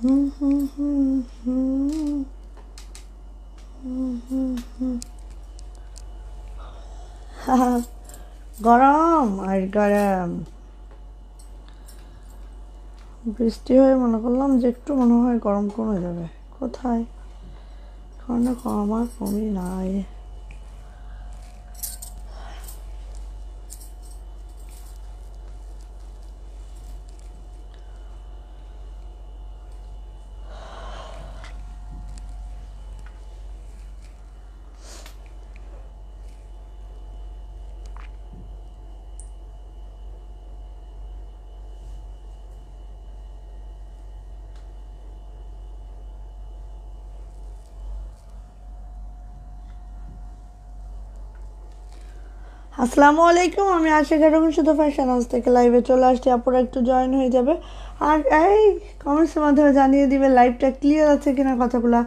গরম আর গরম বৃষ্টি হয়ে মনে করলাম যে একটু মনে হয় গরম কমে যাবে কোথায় এখনো আর কমই নাই আসসালামু আলাইকুম আমি আশা করি শুধু ফ্যাশন আজ থেকে লাইভে চলে আসছি আপুরা একটু জয়েন হয়ে যাবে আর এই কমেন্টসের মাধ্যমে জানিয়ে দিবে লাইভটা ক্লিয়ার আছে কিনা কথাগুলো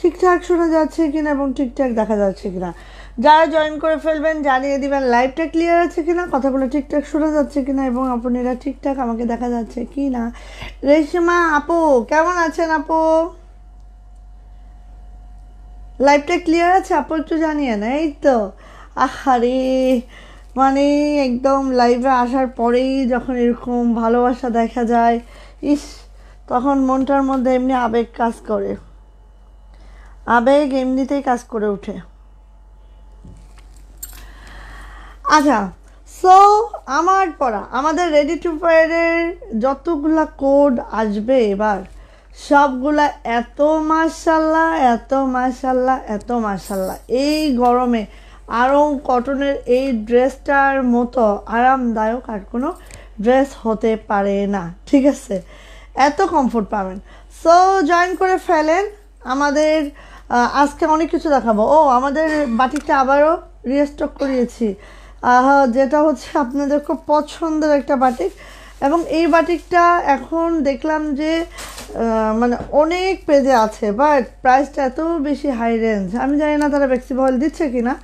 ঠিকঠাক শোনা যাচ্ছে কিনা এবং ঠিকঠাক দেখা যাচ্ছে কিনা যারা জয়েন করে ফেলবেন জানিয়ে দিবেন লাইভটা ক্লিয়ার আছে কিনা কথাগুলো ঠিকঠাক শোনা যাচ্ছে কিনা এবং আপনারা ঠিকঠাক আমাকে দেখা যাচ্ছে কি না রেশমা আপু কেমন আছেন আপু লাইভটা ক্লিয়ার আছে আপু একটু জানিয়ে না এই তো আহারে মানে একদম লাইভে আসার পরেই যখন এরকম ভালোবাসা দেখা যায় ইস তখন মনটার মধ্যে এমনি আবেগ কাজ করে আবেগ এমনিতেই কাজ করে ওঠে আচ্ছা সো আমার পড়া আমাদের রেডি টু ফায়ারের যতগুলা কোড আসবে এবার সবগুলা এত মাসাল্লাহ এত মাসাল্লাহ এত মাসাল্লাহ এই গরমে আরও কটনের এই ড্রেসটার মতো আরামদায়ক আর কোনো ড্রেস হতে পারে না ঠিক আছে এত কমফোর্ট পাবেন সো জয়েন করে ফেলেন আমাদের আজকে অনেক কিছু দেখাবো ও আমাদের বাটিটা আবারও রিস্টক করিয়েছি যেটা হচ্ছে আপনাদের খুব পছন্দের একটা বাটিক এবং এই বাটিকটা এখন দেখলাম যে মানে অনেক পেজে আছে বাট প্রাইসটা এত বেশি হাই রেঞ্জ আমি জানি না তারা বেক্সিবল দিচ্ছে কি না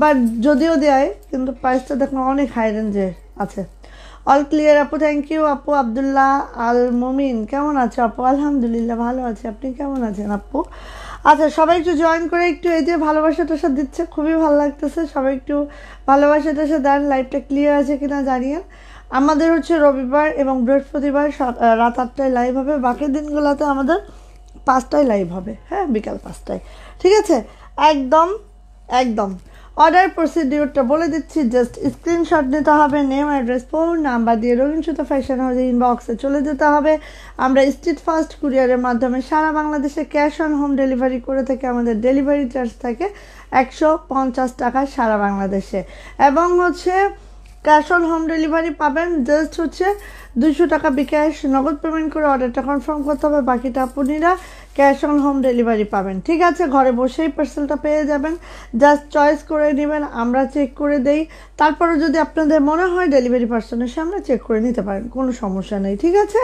বাট যদিও দেয় কিন্তু প্রাইসটা দেখুন অনেক হাই রেঞ্জে আছে অল ক্লিয়ার আপু থ্যাংক ইউ আপু আবদুল্লাহ আল মমিন কেমন আছে আপু আলহামদুলিল্লাহ ভালো আছে আপনি কেমন আছেন আপু আচ্ছা সবাই একটু জয়েন করে একটু এই যে ভালোবাসা টাসা দিচ্ছে খুবই ভালো লাগতেছে সবাই একটু ভালোবাসা টাসা দেন লাইভটা ক্লিয়ার আছে কিনা জানিয়েন আমাদের হচ্ছে রবিবার এবং বৃহস্পতিবার রাত আটটায় লাইভ হবে বাকি দিনগুলোতে আমাদের পাঁচটায় লাইভ হবে হ্যাঁ বিকাল পাঁচটায় ঠিক আছে একদম একদম অর্ডার প্রসিডিউরটা বলে দিচ্ছি জাস্ট স্ক্রিনশট নিতে হবে নেম অ্যাড্রেস ফোন নাম্বার দিয়ে রবীন্দ্রসুতা ফ্যাশন হাউসে ইনবক্সে চলে যেতে হবে আমরা স্ট্রিট ফাস্ট কুরিয়ারের মাধ্যমে সারা বাংলাদেশে ক্যাশ অন হোম ডেলিভারি করে থেকে আমাদের ডেলিভারি চার্জ থাকে একশো পঞ্চাশ টাকা সারা বাংলাদেশে এবং হচ্ছে ক্যাশ অন হোম ডেলিভারি পাবেন জাস্ট হচ্ছে দুশো টাকা বিকাশ নগদ পেমেন্ট করে অর্ডারটা কনফার্ম করতে হবে বাকিটা আপুনিরা ক্যাশ অন হোম ডেলিভারি পাবেন ঠিক আছে ঘরে বসেই পার্সেলটা পেয়ে যাবেন জাস্ট চয়েস করে নেবেন আমরা চেক করে দেই তারপরে যদি আপনাদের মনে হয় ডেলিভারি পার্সনের সামনে চেক করে নিতে পারেন কোনো সমস্যা নেই ঠিক আছে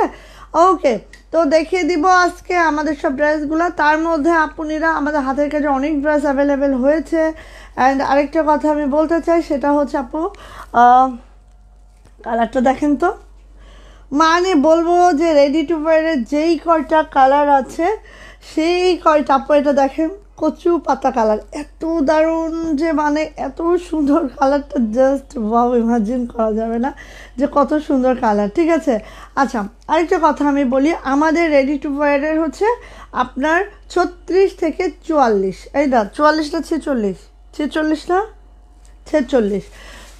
ওকে তো দেখিয়ে দিব আজকে আমাদের সব ড্রেসগুলো তার মধ্যে আপনিরা আমাদের হাতের কাছে অনেক ড্রেস অ্যাভেলেবেল হয়েছে অ্যান্ড আরেকটা কথা আমি বলতে চাই সেটা হচ্ছে আপু কালারটা দেখেন তো মানে বলবো যে রেডি টু ওয়ারের যেই কয়টা কালার আছে সেই কয়টা তারপর এটা দেখেন কচু পাতা কালার এত দারুণ যে মানে এত সুন্দর কালারটা জাস্ট ভাব ইমাজিন করা যাবে না যে কত সুন্দর কালার ঠিক আছে আচ্ছা আরেকটা কথা আমি বলি আমাদের রেডি টু ওয়ারের হচ্ছে আপনার ছত্রিশ থেকে চুয়াল্লিশ এই না চুয়াল্লিশ না ছেচল্লিশ ছেচল্লিশ না ছেচল্লিশ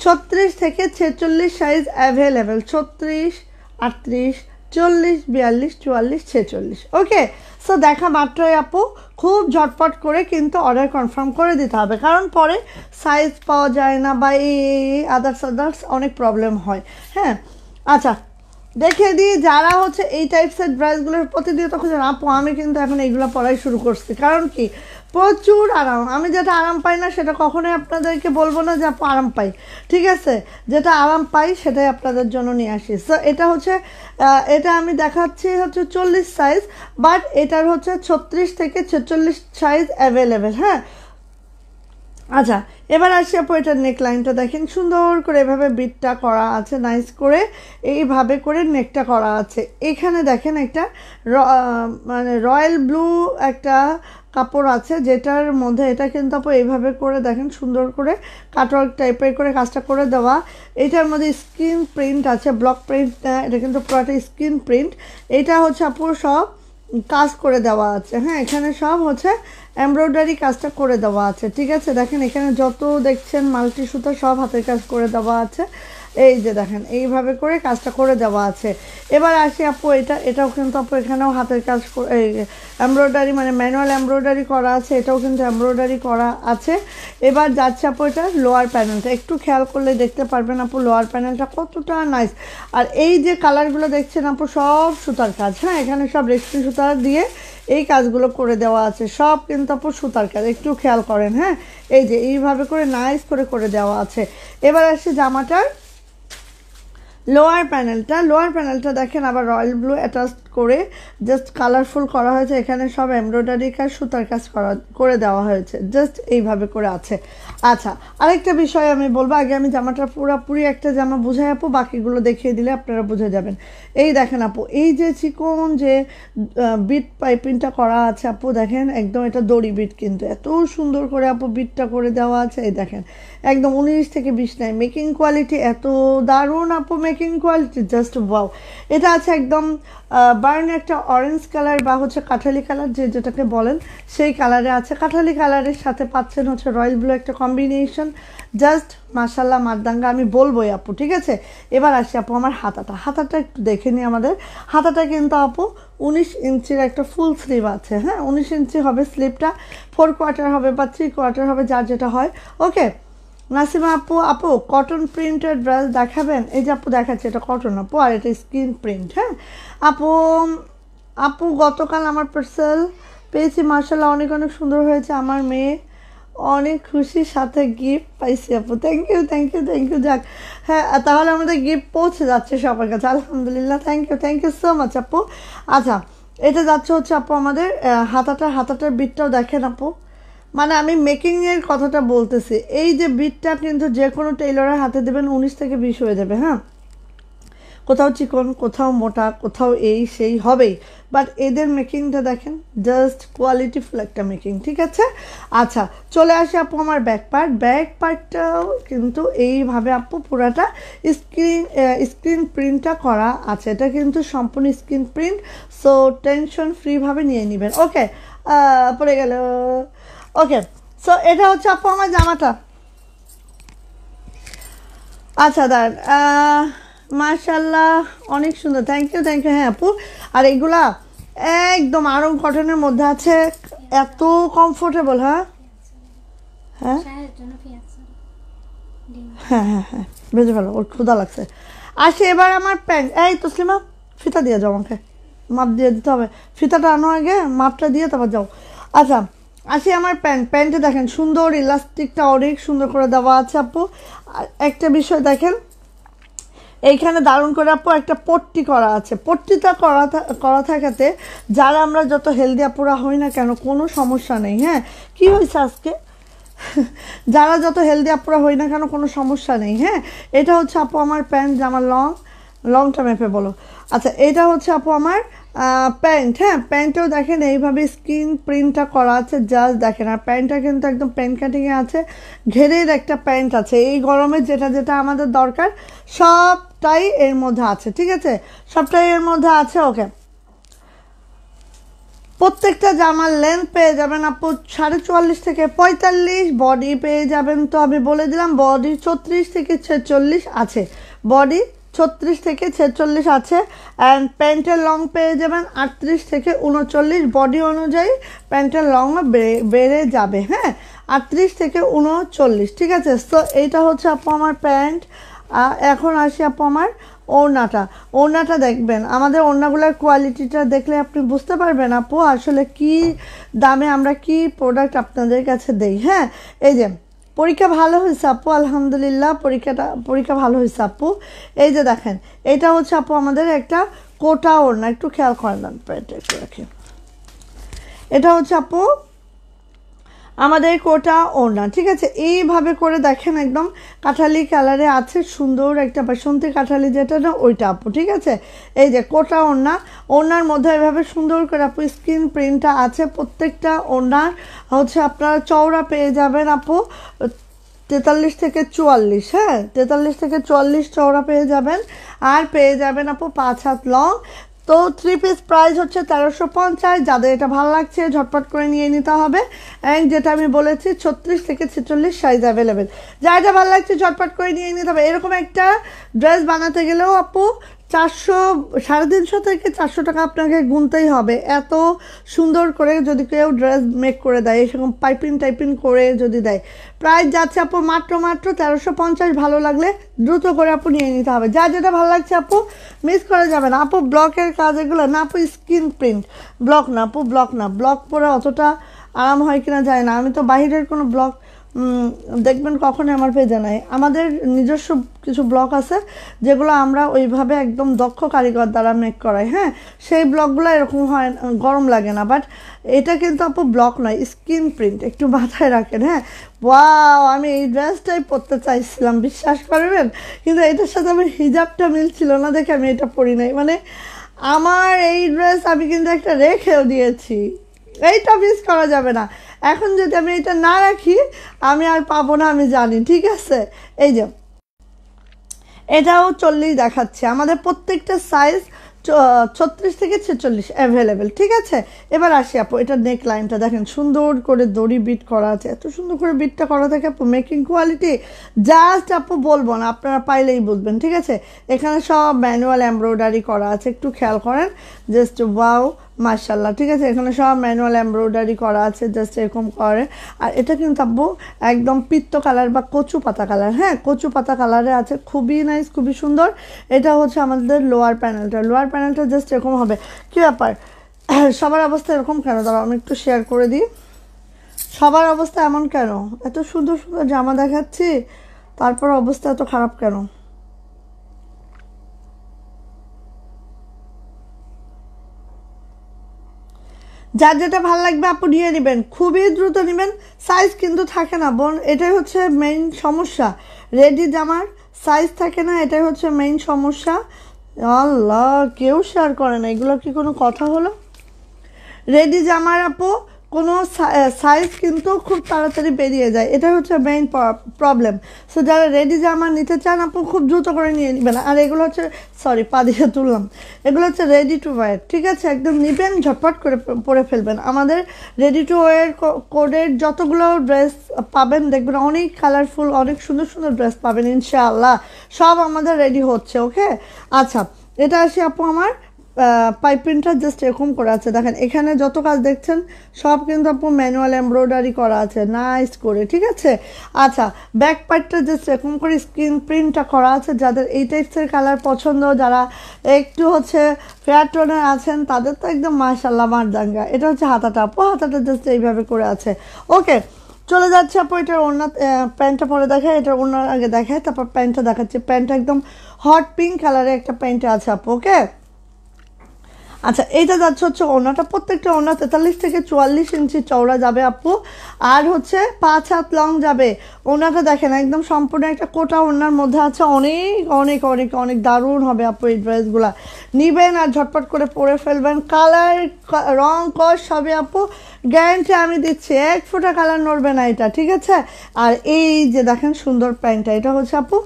ছত্রিশ থেকে ছেচল্লিশ সাইজ অ্যাভেলেবেল ছত্রিশ আটত্রিশ চল্লিশ বিয়াল্লিশ চুয়াল্লিশ ছেচল্লিশ ওকে সো দেখা মাত্রই আপু খুব ঝটপট করে কিন্তু অর্ডার কনফার্ম করে দিতে হবে কারণ পরে সাইজ পাওয়া যায় না বা এই আদার্স আদার্স অনেক প্রবলেম হয় হ্যাঁ আচ্ছা দেখে দিই যারা হচ্ছে এই টাইপসের ড্রেসগুলোর তো খুঁজে না আপু আমি কিন্তু এখন এইগুলো পড়াই শুরু করছি কারণ কি প্রচুর আরাম আমি যেটা আরাম পাই না সেটা কখনোই আপনাদেরকে বলবো না যে আরাম পাই ঠিক আছে যেটা আরাম পাই সেটাই আপনাদের জন্য নিয়ে আসি সো এটা হচ্ছে এটা আমি দেখাচ্ছি হচ্ছে চল্লিশ সাইজ বাট এটার হচ্ছে ছত্রিশ থেকে ছেচল্লিশ সাইজ অ্যাভেলেবেল হ্যাঁ আচ্ছা এবার আসি আপু এটার নেকলাইনটা দেখেন সুন্দর করে এভাবে বিটটা করা আছে নাইস করে এইভাবে করে নেকটা করা আছে এখানে দেখেন একটা মানে রয়্যাল ব্লু একটা কাপড় আছে যেটার মধ্যে এটা কিন্তু আপু এইভাবে করে দেখেন সুন্দর করে কাটওয়ার্ক টাইপের করে কাজটা করে দেওয়া এটার মধ্যে স্ক্রিন প্রিন্ট আছে ব্লক হ্যাঁ, প্রিন্ট এটা কিন্তু পুরোটা স্ক্রিন প্রিন্ট এটা হচ্ছে আপু সব কাজ করে দেওয়া আছে হ্যাঁ এখানে সব হচ্ছে এমব্রয়ডারি কাজটা করে দেওয়া আছে ঠিক আছে দেখেন এখানে যত দেখছেন মাল্টি সুতা সব হাতের কাজ করে দেওয়া আছে এই যে দেখেন এইভাবে করে কাজটা করে দেওয়া আছে এবার আসি আপু এটা এটাও কিন্তু আপু এখানেও হাতের কাজ এমব্রয়ডারি মানে ম্যানুয়াল এমব্রয়ডারি করা আছে এটাও কিন্তু এমব্রয়ডারি করা আছে এবার যাচ্ছে আপু এটা লোয়ার প্যানেলটা একটু খেয়াল করলে দেখতে পারবেন আপু লোয়ার প্যানেলটা কতটা নাইস আর এই যে কালারগুলো দেখছেন আপু সব সুতার কাজ হ্যাঁ এখানে সব রেশমি সুতার দিয়ে এই কাজগুলো করে দেওয়া আছে সব কিন্তু আপু সুতার কাজ একটু খেয়াল করেন হ্যাঁ এই যে এইভাবে করে নাইস করে করে দেওয়া আছে এবার আসছে জামাটার লোয়ার প্যানেলটা লোয়ার প্যানেলটা দেখেন আবার রয়্যাল ব্লু অ্যাটাচ করে জাস্ট কালারফুল করা হয়েছে এখানে সব এমব্রয়ডারি কাজ সুতার কাজ করা করে দেওয়া হয়েছে জাস্ট এইভাবে করে আছে আচ্ছা আরেকটা বিষয় আমি বলবো আগে আমি জামাটা পুরাপুরি একটা জামা বুঝাই আপু বাকিগুলো দেখিয়ে দিলে আপনারা বুঝে যাবেন এই দেখেন আপু এই যে চিকন যে বিট পাইপিংটা করা আছে আপু দেখেন একদম এটা দড়ি বিট কিন্তু এত সুন্দর করে আপু বিটটা করে দেওয়া আছে এই দেখেন একদম উনিশ থেকে বিশ নাই মেকিং কোয়ালিটি এত দারুণ আপু মেকিং কোয়ালিটি জাস্ট বাউ এটা আছে একদম বার্ন একটা অরেঞ্জ কালার বা হচ্ছে কাঠালি কালার যে যেটাকে বলেন সেই কালারে আছে কাঠালি কালারের সাথে পাচ্ছেন হচ্ছে রয়্যাল ব্লু একটা কম্বিনেশন জাস্ট মার্শাল্লাহ মারদাঙ্গা আমি বলবোই আপু ঠিক আছে এবার আসি আপু আমার হাতাটা হাতাটা একটু দেখে নিই আমাদের হাতাটা কিন্তু আপু উনিশ ইঞ্চির একটা ফুল স্লিভ আছে হ্যাঁ উনিশ ইঞ্চি হবে স্লিভটা ফোর কোয়ার্টার হবে বা থ্রি কোয়ার্টার হবে যার যেটা হয় ওকে নাসিমা আপু আপু কটন প্রিন্টের ড্রেস দেখাবেন এই যে আপু দেখাচ্ছে এটা কটন আপু আর এটা স্ক্রিন প্রিন্ট হ্যাঁ আপু আপু গতকাল আমার পার্সেল পেয়েছি মার্শাল্লাহ অনেক অনেক সুন্দর হয়েছে আমার মেয়ে অনেক খুশি সাথে গিফট পাইছি আপু thank you thank you thank you যাক হ্যাঁ তাহলে আমাদের গিফট পৌঁছে যাচ্ছে সবার কাছে আলহামদুলিল্লাহ thank you thank you so much আপু আচ্ছা এটা যাচ্ছে হচ্ছে আপু আমাদের হাতাটার হাতাটার বিটটাও দেখেন আপু মানে আমি মেকিংয়ের কথাটা বলতেছি এই যে বিটটা কিন্তু যে কোনো টেইলরের হাতে দেবেন উনিশ থেকে বিশ হয়ে যাবে হ্যাঁ কোথাও চিকন কোথাও মোটা কোথাও এই সেই হবেই বাট এদের মেকিংটা দেখেন জাস্ট কোয়ালিটি ফুল একটা মেকিং ঠিক আছে আচ্ছা চলে আসি আপু আমার ব্যাক পার্ট ব্যাক পার্টটাও কিন্তু এইভাবে আপু পুরাটা স্ক্রিন স্ক্রিন প্রিন্টটা করা আছে এটা কিন্তু সম্পূর্ণ স্ক্রিন প্রিন্ট সো টেনশন ফ্রিভাবে নিয়ে নেবেন ওকে পড়ে গেল ওকে সো এটা হচ্ছে আপু আমার জামাটা আচ্ছা দাঁড়ান মাশাল্লাহ অনেক সুন্দর থ্যাংক ইউ থ্যাংক ইউ হ্যাঁ আপু আর এইগুলা একদম আরও কটনের মধ্যে আছে এত কমফোর্টেবল হ্যাঁ? হ্যাঁ? হ্যাঁ হ্যাঁ হ্যাঁ হ্যাঁ হ্যাঁ বুঝে ফেলো ওর ক্ষুদা লাগছে আসে এবার আমার প্যান্ট এই তসলিমা ফিতা দিয়ে যাও আমাকে মাপ দিয়ে দিতে হবে ফিতাটা আনো আগে মাপটা দিয়ে তারপর যাও আচ্ছা আসি আমার প্যান্ট প্যান্টে দেখেন সুন্দর ইলাস্টিকটা অনেক সুন্দর করে দেওয়া আছে আপু একটা বিষয় দেখেন এইখানে দারুণ করে আপু একটা পট্টি করা আছে পট্টিটা করা করা থাকাতে যারা আমরা যত হেলদি আপুরা হই না কেন কোনো সমস্যা নেই হ্যাঁ কী হয়েছে আজকে যারা যত হেলদি আপুরা হই না কেন কোনো সমস্যা নেই হ্যাঁ এটা হচ্ছে আপু আমার প্যান্ট জামা লং লং টার্ম মেপে বলো আচ্ছা এটা হচ্ছে আপু আমার প্যান্ট হ্যাঁ প্যান্টেও দেখেন এইভাবে স্ক্রিন প্রিন্টটা করা আছে জাস্ট দেখেন আর প্যান্টটা কিন্তু একদম প্যান্ট কাটিংয়ে আছে ঘেরের একটা প্যান্ট আছে এই গরমে যেটা যেটা আমাদের দরকার সব সবটাই এর মধ্যে আছে ঠিক আছে সবটাই এর মধ্যে আছে ওকে প্রত্যেকটা জামার লেন্থ পেয়ে যাবেন আপু সাড়ে চুয়াল্লিশ থেকে পঁয়তাল্লিশ বডি পেয়ে যাবেন তো আমি বলে দিলাম বডি ছত্রিশ থেকে ছেচল্লিশ আছে বডি ছত্রিশ থেকে ছেচল্লিশ আছে অ্যান্ড প্যান্টের লং পেয়ে যাবেন আটত্রিশ থেকে উনচল্লিশ বডি অনুযায়ী প্যান্টের লং বেড়ে যাবে হ্যাঁ আটত্রিশ থেকে উনচল্লিশ ঠিক আছে তো এইটা হচ্ছে আপু আমার প্যান্ট এখন আসি আপু আমার ওড়নাটা ওড়নাটা দেখবেন আমাদের ওড়নাগুলোর কোয়ালিটিটা দেখলে আপনি বুঝতে পারবেন আপু আসলে কি দামে আমরা কি প্রোডাক্ট আপনাদের কাছে দেই হ্যাঁ এই যে পরীক্ষা ভালো হয়েছে আপু আলহামদুলিল্লাহ পরীক্ষাটা পরীক্ষা ভালো হয়েছে আপু এই যে দেখেন এটা হচ্ছে আপু আমাদের একটা কোটা ওড়না একটু খেয়াল করেন প্যান্ট একটু রাখি এটা হচ্ছে আপু আমাদের কোটা ওড়না ঠিক আছে এইভাবে করে দেখেন একদম কাঁঠালি কালারে আছে সুন্দর একটা বাসন্তী কাঁঠালি যেটা না ওইটা আপু ঠিক আছে এই যে কোটা ওড়না ওড়নার মধ্যে এভাবে সুন্দর করে আপু স্ক্রিন প্রিন্টটা আছে প্রত্যেকটা ওড়নার হচ্ছে আপনারা চওড়া পেয়ে যাবেন আপু তেতাল্লিশ থেকে চুয়াল্লিশ হ্যাঁ তেতাল্লিশ থেকে চুয়াল্লিশ চওড়া পেয়ে যাবেন আর পেয়ে যাবেন আপু পাঁচ হাত লং তো থ্রি পিস প্রাইস হচ্ছে তেরোশো পঞ্চাশ যাদের এটা ভালো লাগছে ঝটপট করে নিয়ে নিতে হবে অ্যান্ড যেটা আমি বলেছি ছত্রিশ থেকে ছেচল্লিশ সাইজ অ্যাভেলেবেল যা এটা ভালো লাগছে ঝটপট করে নিয়ে নিতে হবে এরকম একটা ড্রেস বানাতে গেলেও আপু চারশো সাড়ে তিনশো থেকে চারশো টাকা আপনাকে গুনতেই হবে এত সুন্দর করে যদি কেউ ড্রেস মেক করে দেয় এরকম পাইপিং টাইপিং করে যদি দেয় প্রায় যাচ্ছে আপু মাত্র মাত্র তেরোশো পঞ্চাশ ভালো লাগলে দ্রুত করে আপু নিয়ে নিতে হবে যা যেটা ভালো লাগছে আপু মিস করা যাবে না আপু ব্লকের কাজ এগুলো না আপু স্কিন প্রিন্ট ব্লক না আপু ব্লক না ব্লক পরে অতটা আরাম হয় কিনা যায় না আমি তো বাহিরের কোনো ব্লক দেখবেন কখনই আমার পেজে নাই আমাদের নিজস্ব কিছু ব্লগ আছে যেগুলো আমরা ওইভাবে একদম দক্ষ কারিগর দ্বারা মেক করাই হ্যাঁ সেই ব্লগগুলো এরকম হয় গরম লাগে না বাট এটা কিন্তু আপু ব্লক নয় স্ক্রিন প্রিন্ট একটু মাথায় রাখেন হ্যাঁ বাও আমি এই ড্রেসটাই পরতে চাইছিলাম বিশ্বাস করবেন কিন্তু এটার সাথে আমার হিজাবটা মিলছিল না দেখে আমি এটা পরি নাই মানে আমার এই ড্রেস আমি কিন্তু একটা রেখেও দিয়েছি এইটা মিস করা যাবে না এখন যদি আমি এটা না রাখি আমি আর পাবো না আমি জানি ঠিক আছে এই যে এটাও চল্লিশ দেখাচ্ছে আমাদের প্রত্যেকটা সাইজ ছত্রিশ থেকে ছেচল্লিশ অ্যাভেলেবেল ঠিক আছে এবার আসি আপু এটা নেক লাইনটা দেখেন সুন্দর করে দড়ি বিট করা আছে এত সুন্দর করে বিটটা করা থাকে আপু মেকিং কোয়ালিটি জাস্ট আপু বলবো না আপনারা পাইলেই বুঝবেন ঠিক আছে এখানে সব ম্যানুয়াল এমব্রয়ডারি করা আছে একটু খেয়াল করেন জাস্ট ওয়াও মার্শাল্লাহ ঠিক আছে এখানে সব ম্যানুয়াল এমব্রয়ডারি করা আছে জাস্ট এরকম করে আর এটা কিন্তু আব্বু একদম পিত্ত কালার বা কচু পাতা কালার হ্যাঁ কচু পাতা কালারে আছে খুবই নাইস খুবই সুন্দর এটা হচ্ছে আমাদের লোয়ার প্যানেলটা লোয়ার প্যানেলটা জাস্ট এরকম হবে কী ব্যাপার সবার অবস্থা এরকম কেন তারা আমি একটু শেয়ার করে দিই সবার অবস্থা এমন কেন এত সুন্দর সুন্দর জামা দেখাচ্ছি তারপর অবস্থা এত খারাপ কেন যার যেটা ভালো লাগবে আপু নিয়ে নেবেন খুবই দ্রুত নেবেন সাইজ কিন্তু থাকে না বোন এটাই হচ্ছে মেইন সমস্যা রেডি জামার সাইজ থাকে না এটাই হচ্ছে মেইন সমস্যা আল্লাহ কেউ শেয়ার করে না এগুলো কি কোনো কথা হলো রেডি জামার আপু কোনো সাইজ কিন্তু খুব তাড়াতাড়ি বেরিয়ে যায় এটা হচ্ছে মেইন প্রবলেম সো যারা রেডি জামা নিতে চান আপনি খুব দ্রুত করে নিয়ে নেবেন আর এগুলো হচ্ছে সরি পা দিয়ে তুললাম এগুলো হচ্ছে রেডি টু ওয়ার ঠিক আছে একদম নেবেন ঝটপট করে পরে ফেলবেন আমাদের রেডি টু ওয়ার কোডের যতগুলো ড্রেস পাবেন দেখবেন অনেক কালারফুল অনেক সুন্দর সুন্দর ড্রেস পাবেন ইনশাআল্লাহ সব আমাদের রেডি হচ্ছে ওকে আচ্ছা এটা আসি আপু আমার পাইপিনটা জাস্ট এরকম করা আছে দেখেন এখানে যত কাজ দেখছেন সব কিন্তু আপনার ম্যানুয়াল এমব্রয়ডারি করা আছে নাইস করে ঠিক আছে আচ্ছা ব্যাক পার্টটা জাস্ট এরকম করে স্ক্রিন প্রিন্টটা করা আছে যাদের এই টাইপসের কালার পছন্দ যারা একটু হচ্ছে ফেয়ার টোনের আছেন তাদের তো একদম মার মারদাঙ্গা এটা হচ্ছে হাতাটা আপু হাতাটা জাস্ট এইভাবে করে আছে ওকে চলে যাচ্ছে আপু এটার অন্য প্যান্টটা পরে দেখায় এটার ওনার আগে দেখায় তারপর প্যান্টটা দেখাচ্ছে প্যান্টটা একদম হট পিঙ্ক কালারে একটা প্যান্ট আছে আপু ওকে আচ্ছা এইটা যাচ্ছে হচ্ছে ওনাটা প্রত্যেকটা ওনা তেতাল্লিশ থেকে চুয়াল্লিশ ইঞ্চি চওড়া যাবে আপু আর হচ্ছে পাঁচ হাত লং যাবে ওনাকে দেখেন একদম সম্পূর্ণ একটা কোটা ওনার মধ্যে আছে অনেক অনেক অনেক অনেক দারুণ হবে আপু এই ড্রেসগুলা নিবেন আর ঝটপট করে পরে ফেলবেন কালার রং কস সবে আপু গ্যারেন্টি আমি দিচ্ছি এক ফোঁটা কালার নড়বে না এটা ঠিক আছে আর এই যে দেখেন সুন্দর প্যান্টটা এটা হচ্ছে আপু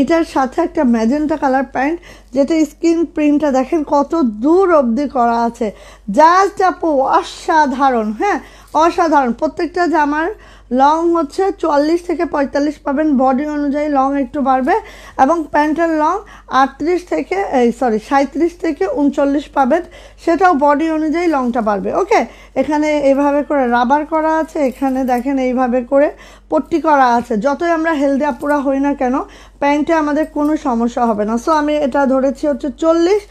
এটার সাথে একটা ম্যাজেন্টা কালার প্যান্ট যেটা স্কিন প্রিন্টটা দেখেন কত দূর অবধি করা আছে জাস্ট আপু অসাধারণ হ্যাঁ অসাধারণ প্রত্যেকটা জামার লং হচ্ছে চুয়াল্লিশ থেকে পঁয়তাল্লিশ পাবেন বডি অনুযায়ী লং একটু বাড়বে এবং প্যান্টের লং আটত্রিশ থেকে এই সরি সাঁত্রিশ থেকে উনচল্লিশ পাবেন সেটাও বডি অনুযায়ী লংটা বাড়বে ওকে এখানে এভাবে করে রাবার করা আছে এখানে দেখেন এইভাবে করে পট্টি করা আছে যতই আমরা হেলদি আপুরা হই না কেন প্যান্টে আমাদের কোনো সমস্যা হবে না সো আমি এটা ধরেছি হচ্ছে চল্লিশ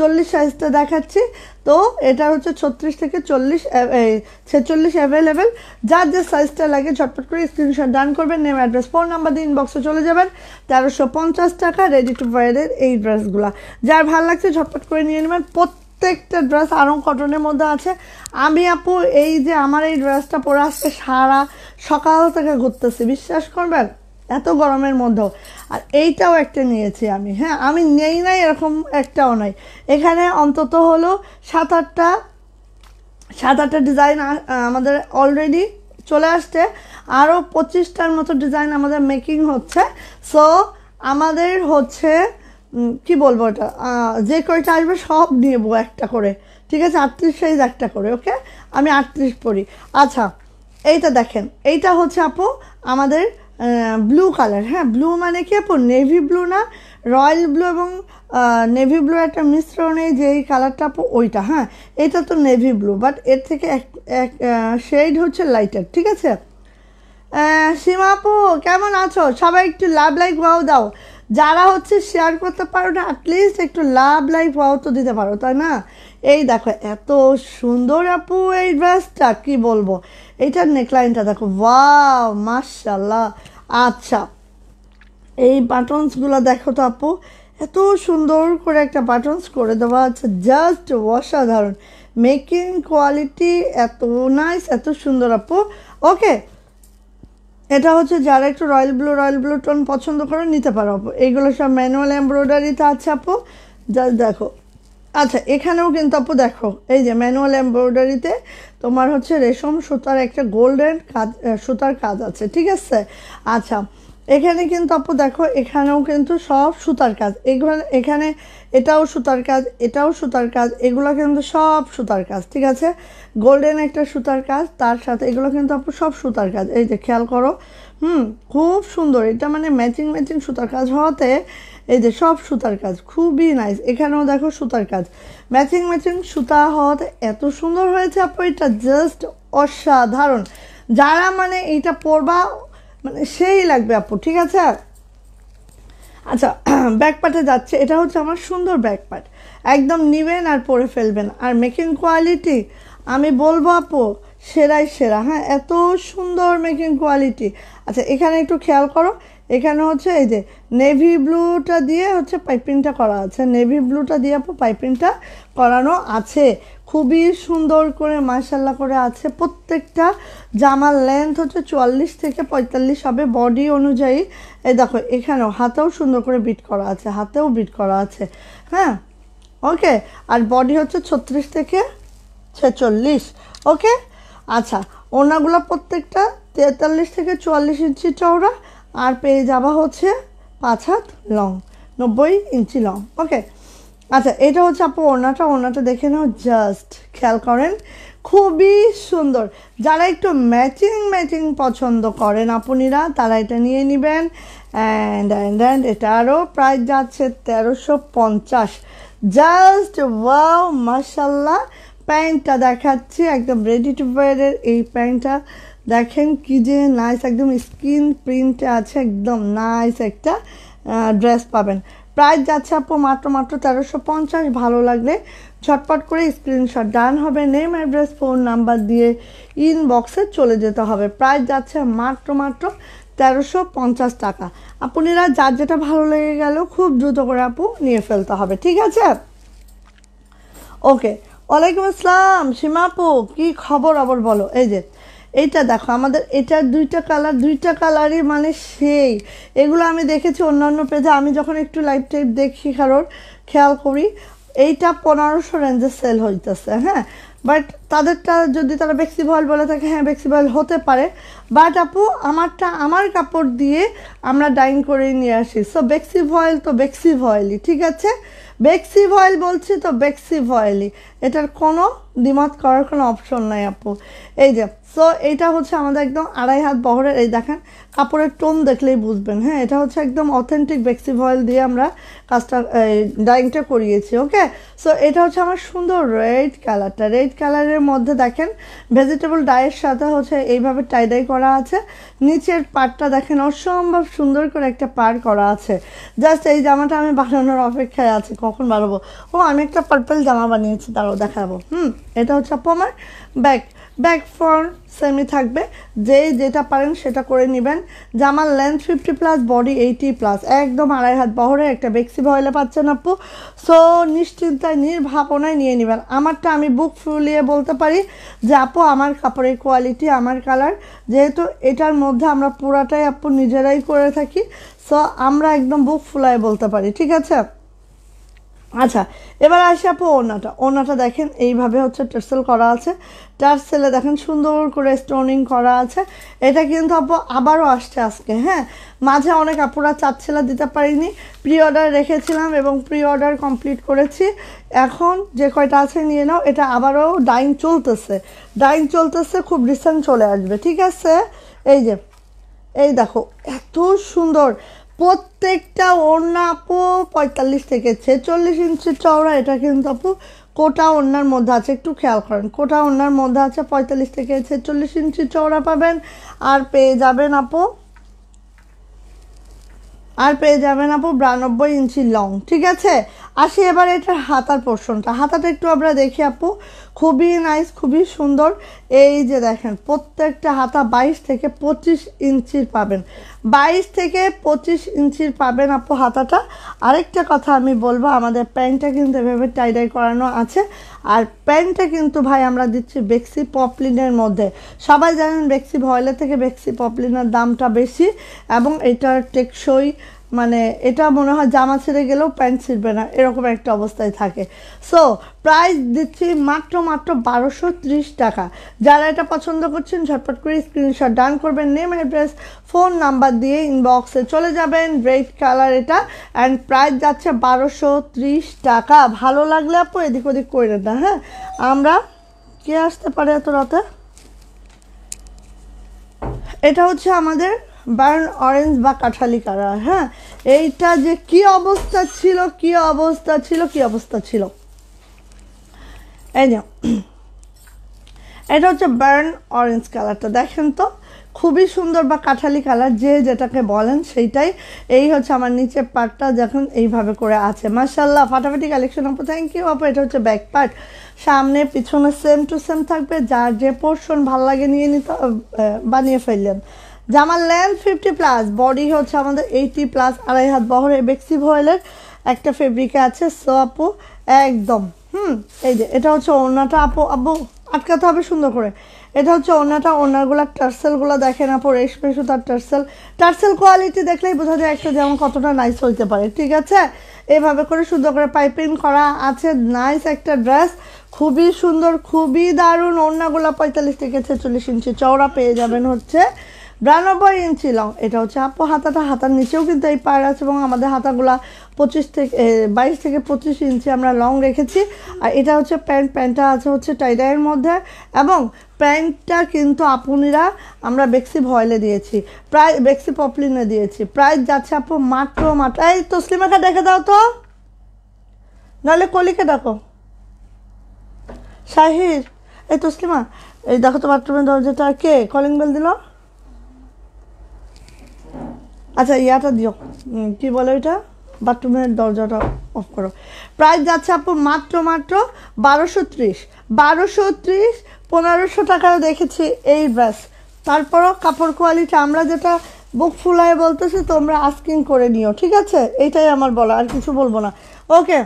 চল্লিশ সাইজটা দেখাচ্ছি তো এটা হচ্ছে ছত্রিশ থেকে চল্লিশ এই ছেচল্লিশ অ্যাভেলেবেল যার যে সাইজটা লাগে ঝটপট করে স্ক্রিনশট ডান করবেন নেম অ্যাড্রেস ফোন নাম্বার দিয়ে ইনবক্সে চলে যাবেন তেরোশো পঞ্চাশ টাকা রেডি টু ওয়ারের এই ড্রেসগুলো যার ভালো লাগছে ঝটপট করে নিয়ে নেবেন প্রত্যেকটা ড্রেস আরও কটনের মধ্যে আছে আমি আপু এই যে আমার এই ড্রেসটা পরে আসছে সারা সকাল থেকে ঘুরতেছি বিশ্বাস করবেন এত গরমের মধ্যেও আর এইটাও একটা নিয়েছি আমি হ্যাঁ আমি নেই নাই এরকম একটাও নাই এখানে অন্তত হলো সাত আটটা সাত আটটা ডিজাইন আমাদের অলরেডি চলে আসছে আরও পঁচিশটার মতো ডিজাইন আমাদের মেকিং হচ্ছে সো আমাদের হচ্ছে কি বলবো এটা যে কয়টা আসবে সব নেবো একটা করে ঠিক আছে আটত্রিশ সাইজ একটা করে ওকে আমি আটত্রিশ পড়ি আচ্ছা এইটা দেখেন এইটা হচ্ছে আপু আমাদের ব্লু কালার হ্যাঁ ব্লু মানে কি আপু নেভি ব্লু না রয়্যাল ব্লু এবং নেভি ব্লু একটা মিশ্রণে যেই কালারটা আপু ওইটা হ্যাঁ এটা তো নেভি ব্লু বাট এর থেকে এক এক শেড হচ্ছে লাইটার ঠিক আছে সীমা আপু কেমন আছো সবাই একটু লাভ লাইক বাউ দাও যারা হচ্ছে শেয়ার করতে পারো না অ্যাটলিস্ট একটু লাভ লাইফ হওয়াও তো দিতে পারো তাই না এই দেখো এত সুন্দর আপু এই ড্রেসটা কি বলবো এইটার নেকলাইনটা দেখো ওয়াও মার্শাল্লাহ আচ্ছা এই বাটনসগুলো দেখো তো আপু এত সুন্দর করে একটা বাটনস করে দেওয়া আছে জাস্ট অসাধারণ মেকিং কোয়ালিটি এত নাইস এত সুন্দর আপু ওকে এটা হচ্ছে যারা একটু royal blue royal blue tone পছন্দ করে নিতে পারো এইগুলো সব ম্যানুয়াল এমব্রয়ডারিতে আছে আপু জাস্ট দেখো আচ্ছা এখানেও কিন্তু আপু দেখো এই যে ম্যানুয়াল এমব্রয়ডারিতে তোমার হচ্ছে রেশম সুতার একটা গোল্ডেন কাজ সুতার কাজ আছে ঠিক আছে আচ্ছা এখানে কিন্তু আপু দেখো এখানেও কিন্তু সব সুতার কাজ এখানে এখানে এটাও সুতার কাজ এটাও সুতার কাজ এগুলো কিন্তু সব সুতার কাজ ঠিক আছে গোল্ডেন একটা সুতার কাজ তার সাথে এগুলো কিন্তু আপু সব সুতার কাজ এই যে খেয়াল করো হুম খুব সুন্দর এটা মানে ম্যাচিং ম্যাচিং সুতার কাজ হওয়াতে এই যে সব সুতার কাজ খুবই নাইস এখানেও দেখো সুতার কাজ ম্যাচিং ম্যাচিং সুতা হওয়াতে এত সুন্দর হয়েছে আপু এটা জাস্ট অসাধারণ যারা মানে এটা পরবা মানে সেই লাগবে আপু ঠিক আছে আচ্ছা ব্যাক পার্টে যাচ্ছে এটা হচ্ছে আমার সুন্দর ব্যাক পার্ট একদম নিবেন আর পরে ফেলবেন আর মেকিং কোয়ালিটি আমি বলবো আপু সেরাই সেরা হ্যাঁ এত সুন্দর মেকিং কোয়ালিটি আচ্ছা এখানে একটু খেয়াল করো এখানে হচ্ছে এই যে নেভি ব্লুটা দিয়ে হচ্ছে পাইপিংটা করা আছে নেভি ব্লুটা দিয়ে আপু পাইপিংটা করানো আছে খুবই সুন্দর করে মার্শাল্লা করে আছে প্রত্যেকটা জামার লেন্থ হচ্ছে চুয়াল্লিশ থেকে পঁয়তাল্লিশ হবে বডি অনুযায়ী এই দেখো এখানেও হাতেও সুন্দর করে বিট করা আছে হাতেও বিট করা আছে হ্যাঁ ওকে আর বডি হচ্ছে ছত্রিশ থেকে ছেচল্লিশ ওকে আচ্ছা ওনাগুলো প্রত্যেকটা তেতাল্লিশ থেকে চুয়াল্লিশ ইঞ্চি চওড়া আর পেয়ে যাবা হচ্ছে পাঁচ হাত লং নব্বই ইঞ্চি লং ওকে আচ্ছা এটা হচ্ছে আপু ওনাটা ওনাটা দেখে নাও জাস্ট খেয়াল করেন খুবই সুন্দর যারা একটু ম্যাচিং ম্যাচিং পছন্দ করেন আপনিরা তারা এটা নিয়ে নেবেন অ্যান্ড অ্যান্ড অ্যান্ড এটা আরও প্রাইস যাচ্ছে তেরোশো পঞ্চাশ জাস্ট ওয়াও মাসাল্লাহ প্যান্টটা দেখাচ্ছি একদম রেডি টু ওয়ারের এই প্যান্টটা দেখেন কি যে নাইস একদম স্কিন প্রিন্টে আছে একদম নাইস একটা ড্রেস পাবেন প্রাইস যাচ্ছে আপু মাত্র মাত্র তেরোশো পঞ্চাশ ভালো লাগলে ঝটপট করে স্ক্রিনশট ডান হবে নেম অ্যাড্রেস ফোন নাম্বার দিয়ে ইনবক্সে চলে যেতে হবে প্রাইস যাচ্ছে মাত্র মাত্র তেরোশো পঞ্চাশ টাকা আপনারা যার যেটা ভালো লেগে গেল খুব দ্রুত করে আপু নিয়ে ফেলতে হবে ঠিক আছে ওকে ওয়ালাইকুম আসসালাম সীমাপু কি খবর আবার বলো এই যে এটা দেখো আমাদের এটার দুইটা কালার দুইটা কালারই মানে সেই এগুলো আমি দেখেছি অন্যান্য পেজে আমি যখন একটু লাইভ টাইপ দেখি কারোর খেয়াল করি এইটা পনেরোশো রেঞ্জে সেল হইতেছে হ্যাঁ বাট তাদেরটা যদি তারা ফ্লেক্সিবল বলে থাকে হ্যাঁ ফ্লেক্সিবল হতে পারে বাট আপু আমারটা আমার কাপড় দিয়ে আমরা ডাইং করে নিয়ে আসি সো ভয়েল তো ভয়েলই ঠিক আছে বেক্সি ভয়েল বলছি তো বেক্সি ভয়েলই এটার কোনো দ্বিমত করার কোনো অপশন নাই আপু এই যে সো এইটা হচ্ছে আমাদের একদম আড়াই হাত বহরের এই দেখেন কাপড়ের টোন দেখলেই বুঝবেন হ্যাঁ এটা হচ্ছে একদম অথেন্টিক বেক্সিভ ভয়েল দিয়ে আমরা কাজটা ডাইংটা করিয়েছি ওকে সো এটা হচ্ছে আমার সুন্দর রেড কালারটা রেড কালারের মধ্যে দেখেন ভেজিটেবল ডায়ের সাথে হচ্ছে এইভাবে টাইডাই করা আছে নিচের পাটটা দেখেন অসম্ভব সুন্দর করে একটা পার করা আছে জাস্ট এই জামাটা আমি বানানোর অপেক্ষায় আছি কখন বানাবো ও আমি একটা পার্পেল জামা বানিয়েছি তারও দেখাবো হুম এটা হচ্ছে আপু আমার ব্যাগ ব্যাক ফ্রন্ট সেমি থাকবে যে যেটা পারেন সেটা করে নেবেন জামার length fifty plus body eighty plus একদম আড়াই হাত বহরে একটা বেক্সি ভয়লে পাচ্ছেন আপু সো নিশ্চিন্তায় নির্ভাবনায় নিয়ে নেবেন আমারটা আমি বুক ফুলিয়ে বলতে পারি যে আপু আমার কাপড়ের কোয়ালিটি আমার কালার যেহেতু এটার মধ্যে আমরা পুরাটাই আপু নিজেরাই করে থাকি সো আমরা একদম বুক ফুলায় বলতে পারি ঠিক আছে আচ্ছা এবার আসি আপু ওনাটা ওনাটা দেখেন এইভাবে হচ্ছে টার্সেল করা আছে টার্সেলে দেখেন সুন্দর করে স্টোনিং করা আছে এটা কিন্তু আপু আবারও আসছে আজকে হ্যাঁ মাঝে অনেক আপুরা চাচ্ছিলা দিতে পারিনি প্রি অর্ডার রেখেছিলাম এবং প্রি অর্ডার কমপ্লিট করেছি এখন যে কয়টা আছে নিয়ে নাও এটা আবারও ডাইন চলতেছে ডাইন চলতেছে খুব রিসেন্ট চলে আসবে ঠিক আছে এই যে এই দেখো এত সুন্দর প্রত্যেকটা ওড়না আপু পঁয়তাল্লিশ থেকে ছেচল্লিশ ইঞ্চি চওড়া এটা কিন্তু আপু কোটা ওড়নার মধ্যে আছে একটু খেয়াল করেন কোটা ওড়নার মধ্যে আছে পঁয়তাল্লিশ থেকে ছেচল্লিশ ইঞ্চি চওড়া পাবেন আর পেয়ে যাবেন আপু আর পেয়ে যাবেন আপু বিরানব্বই ইঞ্চি লং ঠিক আছে আসি এবার এটার হাতার পোর্শনটা হাতাটা একটু আমরা দেখি আপু খুবই নাইস খুবই সুন্দর এই যে দেখেন প্রত্যেকটা হাতা বাইশ থেকে পঁচিশ ইঞ্চির পাবেন বাইশ থেকে পঁচিশ ইঞ্চির পাবেন আপু হাতাটা আরেকটা কথা আমি বলবো আমাদের প্যান্টটা কিন্তু এভাবে টাইডাই করানো আছে আর প্যান্টটা কিন্তু ভাই আমরা দিচ্ছি বেক্সি পপলিনের মধ্যে সবাই জানেন বেক্সি ভয়লে থেকে বেক্সি পপলিনের দামটা বেশি এবং এটার টেকসই মানে এটা মনে হয় জামা ছেড়ে গেলেও প্যান্ট ছিঁড়বে না এরকম একটা অবস্থায় থাকে সো প্রাইস দিচ্ছি মাত্র মাত্র বারোশো টাকা যারা এটা পছন্দ করছেন ঝটপট করে স্ক্রিনশট ডান করবেন নেম অ্যাড্রেস ফোন নাম্বার দিয়ে ইনবক্সে চলে যাবেন রেড কালার এটা অ্যান্ড প্রাইস যাচ্ছে বারোশো টাকা ভালো লাগলে আপু এদিক ওদিক করে না হ্যাঁ আমরা কে আসতে পারে এত রাতে এটা হচ্ছে আমাদের বার্ন অরেঞ্জ বা কাঁঠালি কালার হ্যাঁ এইটা যে কি অবস্থা ছিল কি অবস্থা ছিল কি অবস্থা ছিল এই যে এটা হচ্ছে বার্ন অরেঞ্জ কালারটা দেখেন তো খুবই সুন্দর বা কাঁঠালি কালার যে যেটাকে বলেন সেইটাই এই হচ্ছে আমার নিচের পার্টটা যখন এইভাবে করে আছে মার্শাল্লাহ ফাটাফাটি কালেকশন আপু থ্যাংক ইউ আপু এটা হচ্ছে ব্যাক পার্ট সামনে পিছনে সেম টু সেম থাকবে যার যে পোর্শন ভাল লাগে নিয়ে নিতে বানিয়ে ফেললেন জামার লেন্থ ফিফটি প্লাস বডি হচ্ছে আমাদের এইটি প্লাস আড়াই হাত বহরের বেক্সি ভয়েলের একটা ফেব্রিকে আছে সো আপু একদম হুম এই যে এটা হচ্ছে ওনাটা আপু আপু আটকাতে হবে সুন্দর করে এটা হচ্ছে ওনাটা ওনারগুলো টার্সেলগুলো দেখেন আপু রেশমি তার টার্সেল টার্সেল কোয়ালিটি দেখলেই বোঝা যায় একটা যেমন কতটা নাইস হইতে পারে ঠিক আছে এভাবে করে সুন্দর করে পাইপিং করা আছে নাইস একটা ড্রেস খুবই সুন্দর খুবই দারুণ ওনাগুলো পঁয়তাল্লিশ থেকে ছেচল্লিশ ইঞ্চি চওড়া পেয়ে যাবেন হচ্ছে বিরানব্বই ইঞ্চি লং এটা হচ্ছে আপু হাতাটা হাতার নিচেও কিন্তু এই পায়ের আছে এবং আমাদের হাতাগুলা পঁচিশ থেকে বাইশ থেকে পঁচিশ ইঞ্চি আমরা লং রেখেছি আর এটা হচ্ছে প্যান্ট প্যান্টটা আছে হচ্ছে টাইডাইয়ের মধ্যে এবং প্যান্টটা কিন্তু আপনিরা আমরা বেক্সি ভয়েলে দিয়েছি প্রায় বেক্সি পপলিনে দিয়েছি প্রায় যাচ্ছে আপু মাত্র মাত্র এই তসলিমাকে দেখে দাও তো নাহলে কলিকে ডাকো শাহির এই তসলিমা এই দেখো তো বাথরুমের দরজাটা কে কলিং বেল দিল আচ্ছা ইয়াটা দিও কি বলো এটা বাথরুমের দরজাটা অফ করো প্রাইস যাচ্ছে আপু মাত্র মাত্র বারোশো ত্রিশ বারোশো ত্রিশ পনেরোশো টাকারও দেখেছি এই ব্যাস তারপরও কাপড় কোয়ালিটি আমরা যেটা বুক ফুলায় বলতেছি তোমরা আস্কিং করে নিও ঠিক আছে এটাই আমার বলা আর কিছু বলবো না ওকে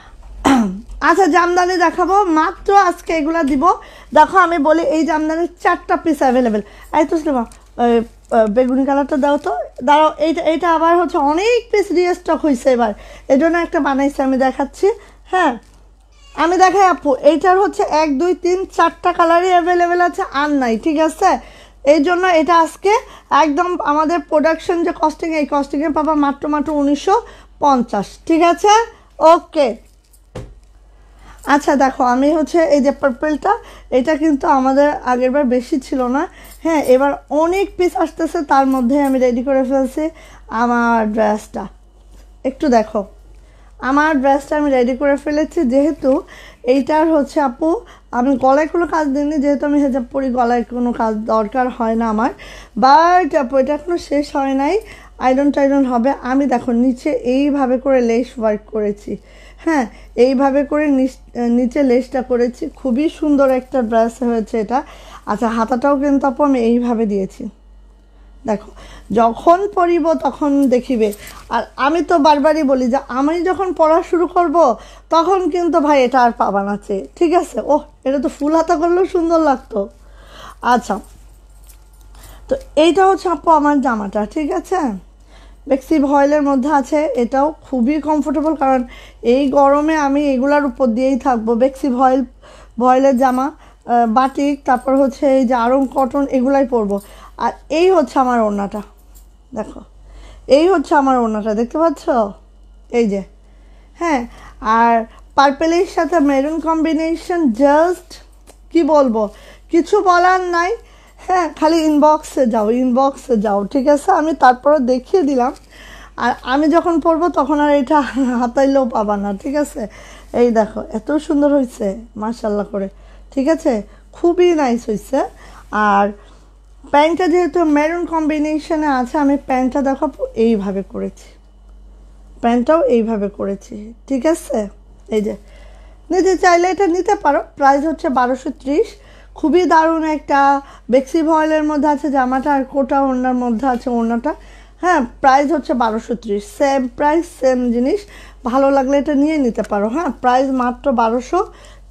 আচ্ছা জামদানি দেখাবো মাত্র আজকে এগুলা দিব দেখো আমি বলি এই জামদানির চারটা পিস অ্যাভেলেবেল এই তো বেগুনি কালারটা দাও তো দাঁড়াও এইটা এইটা আবার হচ্ছে অনেক পিস রিয়েস্টক হয়েছে এবার এই জন্য একটা বানাইছি আমি দেখাচ্ছি হ্যাঁ আমি দেখাই আপু এইটার হচ্ছে এক দুই তিন চারটা কালারই অ্যাভেলেবেল আছে আর নাই ঠিক আছে এই জন্য এটা আজকে একদম আমাদের প্রোডাকশন যে কস্টিং এই কস্টিংয়ে পাবা মাত্র মাত্র উনিশশো পঞ্চাশ ঠিক আছে ওকে আচ্ছা দেখো আমি হচ্ছে এই যে পার্পেলটা এটা কিন্তু আমাদের আগেরবার বেশি ছিল না হ্যাঁ এবার অনেক পিস আসতেছে তার মধ্যে আমি রেডি করে ফেলছি আমার ড্রেসটা একটু দেখো আমার ড্রেসটা আমি রেডি করে ফেলেছি যেহেতু এইটার হচ্ছে আপু আমি গলায় কোনো কাজ দিইনি যেহেতু আমি হেজাব পরি গলায় কোনো কাজ দরকার হয় না আমার বাট আপু এটা এখনও শেষ হয় নাই আয়রন টাইরন হবে আমি দেখো নিচে এইভাবে করে লেস ওয়ার্ক করেছি হ্যাঁ এইভাবে করে নিচে লেসটা করেছি খুবই সুন্দর একটা ব্রাশ হয়েছে এটা আচ্ছা হাতাটাও কিন্তু আপু আমি এইভাবে দিয়েছি দেখো যখন পরিব তখন দেখিবে আর আমি তো বারবারই বলি যে আমি যখন পড়া শুরু করব তখন কিন্তু ভাই এটা আর পাবা না চেয়ে ঠিক আছে ও এটা তো ফুল হাতা করলেও সুন্দর লাগতো আচ্ছা তো এইটা হচ্ছে আপু আমার জামাটা ঠিক আছে বেক্সি ভয়েলের মধ্যে আছে এটাও খুবই কমফোর্টেবল কারণ এই গরমে আমি এগুলার উপর দিয়েই থাকবো বেক্সি ভয়েল ভয়েলের জামা বাটিক তারপর হচ্ছে এই যে আরম কটন এগুলাই পরবো আর এই হচ্ছে আমার ওড়নাটা দেখো এই হচ্ছে আমার ওড়নাটা দেখতে পাচ্ছ এই যে হ্যাঁ আর পার্পেলের সাথে মেরুন কম্বিনেশন জাস্ট কি বলবো কিছু বলার নাই হ্যাঁ খালি ইনবক্সে যাও ইনবক্সে যাও ঠিক আছে আমি তারপরে দেখিয়ে দিলাম আর আমি যখন পড়বো তখন আর এটা হাতাইলেও পাবা না ঠিক আছে এই দেখো এত সুন্দর হয়েছে মার্শাল্লাহ করে ঠিক আছে খুবই নাইস হয়েছে আর প্যান্টটা যেহেতু মেরুন কম্বিনেশনে আছে আমি প্যান্টটা দেখো এইভাবে করেছি প্যান্টটাও এইভাবে করেছি ঠিক আছে এই যে নিজে চাইলে এটা নিতে পারো প্রাইস হচ্ছে বারোশো ত্রিশ খুবই দারুণ একটা বেক্সি ভয়েলের মধ্যে আছে জামাটা আর কোটা ওনার মধ্যে আছে ওনাটা হ্যাঁ প্রাইস হচ্ছে বারোশো ত্রিশ সেম প্রাইস সেম জিনিস ভালো লাগলে এটা নিয়ে নিতে পারো হ্যাঁ প্রাইস মাত্র বারোশো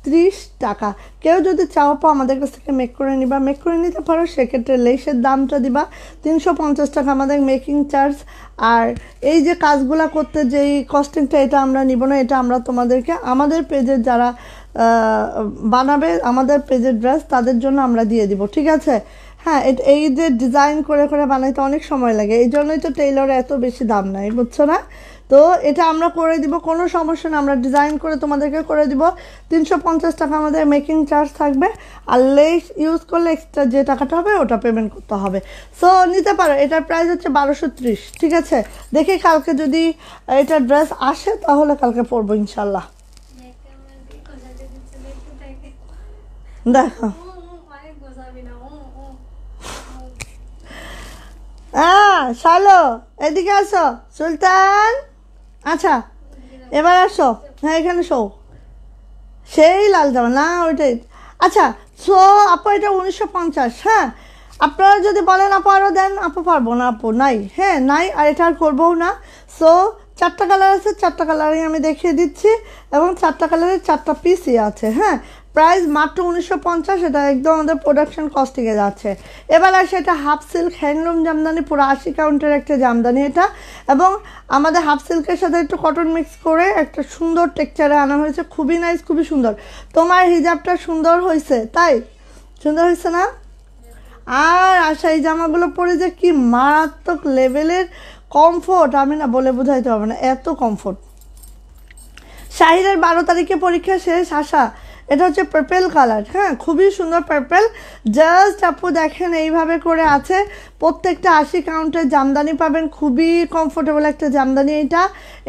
ত্রিশ টাকা কেউ যদি চাও পা আমাদের কাছ থেকে মেক করে নিবা মেক করে নিতে পারো সেক্ষেত্রে লেসের দামটা দিবা তিনশো পঞ্চাশ টাকা আমাদের মেকিং চার্জ আর এই যে কাজগুলা করতে যেই কস্টিংটা এটা আমরা নিব না এটা আমরা তোমাদেরকে আমাদের পেজের যারা বানাবে আমাদের পেজের ড্রেস তাদের জন্য আমরা দিয়ে দিব ঠিক আছে হ্যাঁ এই যে ডিজাইন করে করে বানাইতে অনেক সময় লাগে এই জন্যই তো টেইলরে এত বেশি দাম নাই বুঝছো না তো এটা আমরা করে দিব কোনো সমস্যা না আমরা ডিজাইন করে তোমাদেরকে করে দিব তিনশো পঞ্চাশ টাকা আমাদের মেকিং চার্জ থাকবে আর লেস ইউজ করলে এক্সট্রা যে টাকাটা হবে ওটা পেমেন্ট করতে হবে সো নিতে পারো এটার প্রাইস হচ্ছে বারোশো ঠিক আছে দেখি কালকে যদি এটা ড্রেস আসে তাহলে কালকে পরবো ইনশাল্লাহ দেখো হ্যাঁ এদিকে আসো সুলতান আচ্ছা এবার আসো হ্যাঁ এখানে শো সেই লাল জামা না ওইটাই আচ্ছা সো আপু এটা উনিশশো পঞ্চাশ হ্যাঁ আপনারা যদি বলেন আপু আরও দেন আপু পারবো না আপু নাই হ্যাঁ নাই আর এটা আর করবোও না সো চারটা কালার আছে চারটা কালারই আমি দেখিয়ে দিচ্ছি এবং চারটা কালারের চারটা পিসই আছে হ্যাঁ প্রাইস মাত্র উনিশশো পঞ্চাশ এটা একদম আমাদের প্রোডাকশান কস্ট থেকে যাচ্ছে এবার আসে এটা হাফ সিল্ক হ্যান্ডলুম জামদানি পুরো আশি কাউন্টের একটা জামদানি এটা এবং আমাদের হাফ সিল্কের সাথে একটু কটন মিক্স করে একটা সুন্দর টেক্সচারে আনা হয়েছে খুবই নাইস খুবই সুন্দর তোমার হিজাবটা সুন্দর হয়েছে তাই সুন্দর হয়েছে না আর আশা এই জামাগুলো পরে যে কি মারাত্মক লেভেলের কমফোর্ট আমি না বলে বোঝাইতে পারবো না এত কমফোর্ট শাহিরের বারো তারিখে পরীক্ষা শেষ আশা এটা হচ্ছে পার্পেল কালার হ্যাঁ খুবই সুন্দর পার্পেল জাস্ট আপু দেখেন এইভাবে করে আছে প্রত্যেকটা আশি কাউন্টের জামদানি পাবেন খুবই কমফোর্টেবল একটা জামদানি এটা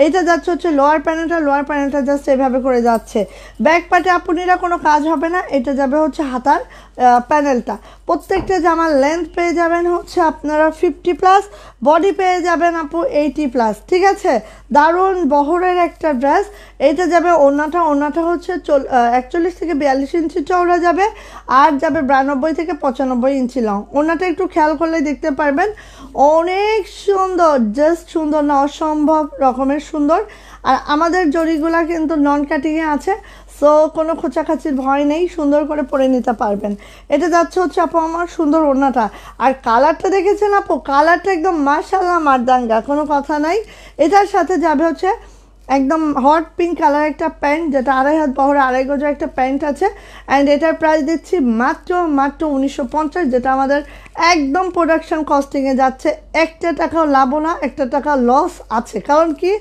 এইটা যাচ্ছে হচ্ছে লোয়ার প্যানেলটা লোয়ার প্যানেলটা জাস্ট এভাবে করে যাচ্ছে ব্যাক পার্টে আপনারা কোনো কাজ হবে না এটা যাবে হচ্ছে হাতার প্যানেলটা প্রত্যেকটা জামার লেন্থ পেয়ে যাবেন হচ্ছে আপনারা ফিফটি প্লাস বডি পেয়ে যাবেন আপু এইটি প্লাস ঠিক আছে দারুণ বহরের একটা ড্রেস এইটা যাবে ওনাটা ওনাটা হচ্ছে চল একচল্লিশ থেকে বিয়াল্লিশ ইঞ্চি চওড়া যাবে আর যাবে বিরানব্বই থেকে পঁচানব্বই ইঞ্চি লং ওনাটা একটু খেয়াল করলে দেখতে দেখতে পারবেন অনেক সুন্দর জাস্ট সুন্দর না অসম্ভব রকমের সুন্দর আর আমাদের জরিগুলা কিন্তু নন কাটিংয়ে আছে সো কোনো খোঁচাখাচির ভয় নেই সুন্দর করে পরে নিতে পারবেন এটা যাচ্ছে হচ্ছে আপু আমার সুন্দর ওড়নাটা আর কালারটা দেখেছেন আপু কালারটা একদম মার্শাল্লাহ মারদাঙ্গা কোনো কথা নাই এটার সাথে যাবে হচ্ছে একদম হট পিঙ্ক কালার একটা প্যান্ট যেটা আড়াই হাত বহর আড়াই গজের একটা প্যান্ট আছে অ্যান্ড এটার প্রাইস দিচ্ছি মাত্র মাত্র উনিশশো যেটা আমাদের একদম প্রোডাকশন কস্টিংয়ে যাচ্ছে একটা টাকাও লাভ না একটা টাকা লস আছে কারণ কি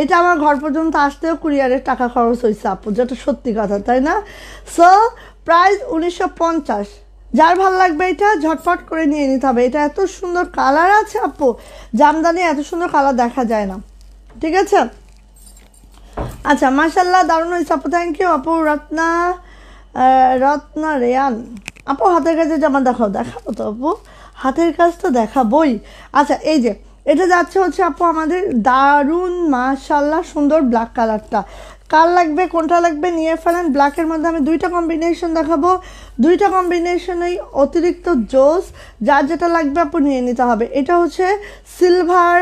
এটা আমার ঘর পর্যন্ত আসতেও কুরিয়ারের টাকা খরচ হয়েছে আপু যেটা সত্যি কথা তাই না সো প্রাইস উনিশশো যার ভাল লাগবে এটা ঝটফট করে নিয়ে নিতে হবে এটা এত সুন্দর কালার আছে আপু জামদানি এত সুন্দর কালার দেখা যায় না ঠিক আছে আচ্ছা মাসাল্লাহ দারুণ হয়েছে আপু থ্যাংক ইউ আপু রত্না রত্না রেয়ান আপু হাতের কাছে জামা দেখাও দেখাবো তো আপু হাতের কাজ তো দেখাবই আচ্ছা এই যে এটা যাচ্ছে হচ্ছে আপু আমাদের দারুণ মাশাল্লাহ সুন্দর ব্ল্যাক কালারটা কার লাগবে কোনটা লাগবে নিয়ে ফেলেন ব্ল্যাকের মধ্যে আমি দুইটা কম্বিনেশন দেখাবো দুইটা কম্বিনেশনেই অতিরিক্ত জোস যার যেটা লাগবে আপু নিয়ে নিতে হবে এটা হচ্ছে সিলভার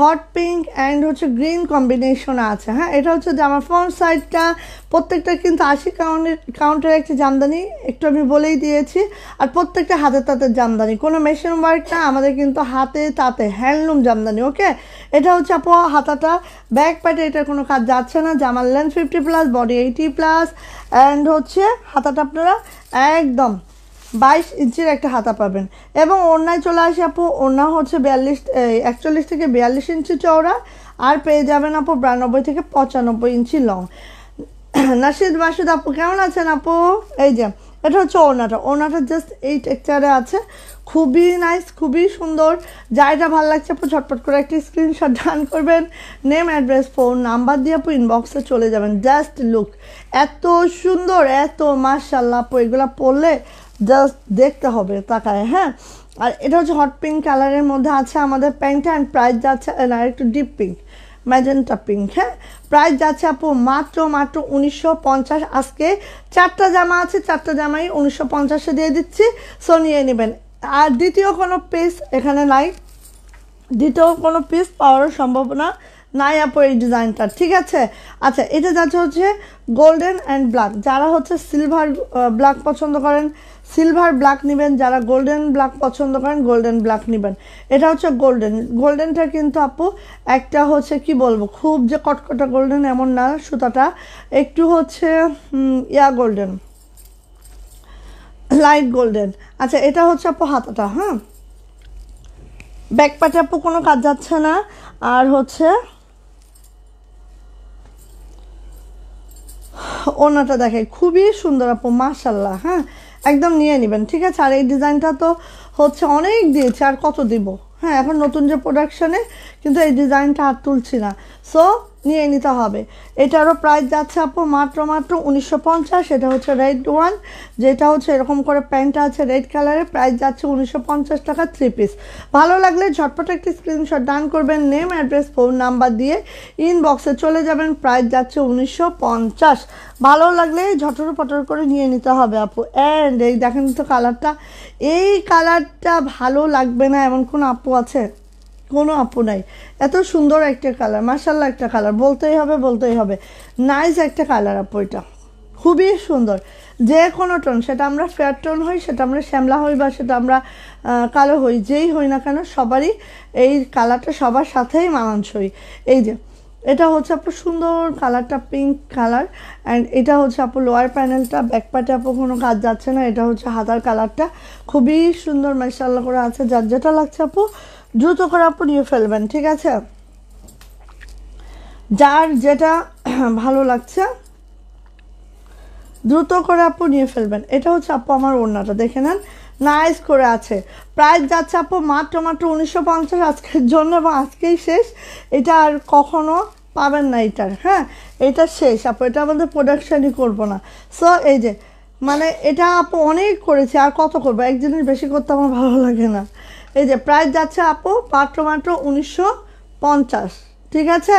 হট পিঙ্ক অ্যান্ড হচ্ছে গ্রিন কম্বিনেশন আছে হ্যাঁ এটা হচ্ছে জামার ফ্রন্ট সাইডটা প্রত্যেকটা কিন্তু আশি কাউন্টের কাউন্টের একটি জামদানি একটু আমি বলেই দিয়েছি আর প্রত্যেকটা হাতে তাঁতের জামদানি কোনো মেশিন ওয়ার্কটা আমাদের কিন্তু হাতে তাতে হ্যান্ডলুম জামদানি ওকে এটা হচ্ছে আপু হাতাটা ব্যাক প্যাটে এটা কোনো কাজ যাচ্ছে না জামার length fifty plus body eighty plus and হচ্ছে হাতাটা আপনারা একদম বাইশ ইঞ্চির একটা হাতা পাবেন এবং ওড়নায় চলে আসে আপু ওড়না হচ্ছে বিয়াল্লিশ একচল্লিশ থেকে বিয়াল্লিশ ইঞ্চি চওড়া আর পেয়ে যাবেন আপু বিরানব্বই থেকে পঁচানব্বই ইঞ্চি লং নাসিদ মাসুদ আপু কেমন আছেন আপু এই যে এটা হচ্ছে ওনাটা ওনাটা জাস্ট এই টেক্সচারে আছে খুবই নাইস খুবই সুন্দর যা এটা ভালো লাগছে আপু ঝটপট করে একটি স্ক্রিনশট ডান করবেন নেম অ্যাড্রেস ফোন নাম্বার দিয়ে আপু ইনবক্সে চলে যাবেন জাস্ট লুক এত সুন্দর এত মার্শাল্লাহ আপু এগুলো পড়লে জাস্ট দেখতে হবে তাকায় হ্যাঁ আর এটা হচ্ছে হট পিঙ্ক কালারের মধ্যে আছে আমাদের প্যান্টটা অ্যান্ড প্রাইস যাচ্ছে না একটু ডিপ পিঙ্ক ম্যাজেন্টা পিঙ্ক হ্যাঁ প্রাইস যাচ্ছে আপু মাত্র মাত্র উনিশশো পঞ্চাশ আজকে চারটা জামা আছে চারটা জামাই উনিশশো পঞ্চাশে দিয়ে দিচ্ছি সো নিয়ে নেবেন আর দ্বিতীয় কোনো পিস এখানে নাই দ্বিতীয় কোনো পিস পাওয়ার সম্ভাবনা নাই আপু এই ডিজাইনটা ঠিক আছে আচ্ছা এটা যাচ্ছে হচ্ছে গোল্ডেন অ্যান্ড ব্ল্যাক যারা হচ্ছে সিলভার ব্ল্যাক পছন্দ করেন সিলভার ব্ল্যাক নেবেন যারা গোল্ডেন ব্ল্যাক পছন্দ করেন গোল্ডেন ব্ল্যাক নেবেন এটা হচ্ছে গোল্ডেন গোল্ডেনটা কিন্তু আপু একটা হচ্ছে কি বলবো খুব যে কটকটা গোল্ডেন এমন না সুতাটা একটু হচ্ছে ইয়া গোল্ডেন লাইট গোল্ডেন আচ্ছা এটা হচ্ছে আপু হাতাটা হ্যাঁ ব্যাক আপু কোনো কাজ যাচ্ছে না আর হচ্ছে ওনাটা দেখে খুবই সুন্দর আপু মাসাল্লাহ হ্যাঁ একদম নিয়ে নেবেন ঠিক আছে আর এই ডিজাইনটা তো হচ্ছে অনেক দিয়েছে আর কত দিব হ্যাঁ এখন নতুন যে প্রোডাকশানে কিন্তু এই ডিজাইনটা আর তুলছি না সো নিয়ে নিতে হবে এটারও প্রাইস যাচ্ছে আপু মাত্র মাত্র উনিশশো পঞ্চাশ এটা হচ্ছে রেড ওয়ান যেটা হচ্ছে এরকম করে প্যান্টটা আছে রেড কালারের প্রাইস যাচ্ছে উনিশশো পঞ্চাশ টাকা থ্রি পিস ভালো লাগলে ঝটপট একটি স্ক্রিনশট ডান করবেন নেম অ্যাড্রেস ফোন নাম্বার দিয়ে ইনবক্সে চলে যাবেন প্রাইস যাচ্ছে উনিশশো পঞ্চাশ ভালো লাগলে ঝটর পটর করে নিয়ে নিতে হবে আপু অ্যান্ড এই দেখেন তো কালারটা এই কালারটা ভালো লাগবে না এমন কোনো আপু আছে কোনো আপু নাই এত সুন্দর একটা কালার মার্শাল্লাহ একটা কালার বলতেই হবে বলতেই হবে নাইস একটা কালার আপু এটা খুবই সুন্দর যে কোনো টোন সেটা আমরা ফেয়ার টোন হই সেটা আমরা শ্যামলা হই বা সেটা আমরা কালো হই যেই হই না কেন সবারই এই কালারটা সবার সাথেই মানানসই এই যে এটা হচ্ছে আপু সুন্দর কালারটা পিঙ্ক কালার অ্যান্ড এটা হচ্ছে আপু লোয়ার প্যানেলটা ব্যাক আপু কোনো কাজ যাচ্ছে না এটা হচ্ছে হাতার কালারটা খুবই সুন্দর মার্শাল্লাহ করে আছে যার যেটা লাগছে আপু দ্রুত করে পড়িয়ে ফেলবেন ঠিক আছে যার যেটা ভালো লাগছে দ্রুত করে আপু নিয়ে ফেলবেন এটা হচ্ছে আপু আমার ওড়নাটা দেখে নেন নাইস করে আছে প্রাইস যাচ্ছে আপু মাত্র মাত্র উনিশশো পঞ্চাশ আজকের জন্য বা আজকেই শেষ এটা আর কখনো পাবেন না এটার হ্যাঁ এটা শেষ আপু এটা আমাদের প্রোডাকশানই করব না সো এই যে মানে এটা আপু অনেক করেছে আর কত করবো একদিনের বেশি করতে আমার ভালো লাগে না এই যে প্রাইস যাচ্ছে আপু মাত্র মাত্র উনিশশো পঞ্চাশ ঠিক আছে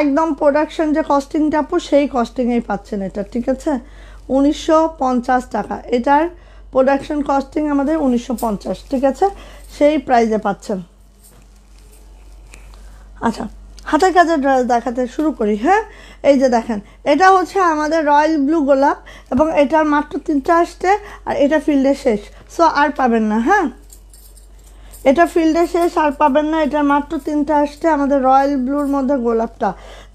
একদম প্রোডাকশন যে কস্টিংটা আপু সেই কস্টিংয়েই পাচ্ছেন এটা ঠিক আছে উনিশশো টাকা এটার প্রোডাকশন কস্টিং আমাদের উনিশশো ঠিক আছে সেই প্রাইজে পাচ্ছেন আচ্ছা হাতের কাজের ড্রেস দেখাতে শুরু করি হ্যাঁ এই যে দেখেন এটা হচ্ছে আমাদের রয়্যাল ব্লু গোলাপ এবং এটার মাত্র তিনটা আসতে আর এটা ফিল্ডে শেষ সো আর পাবেন না হ্যাঁ এটা ফিল্ডে শেষ আর পাবেন না এটার মাত্র তিনটা আসছে আমাদের রয়্যাল ব্লুর মধ্যে গোলাপটা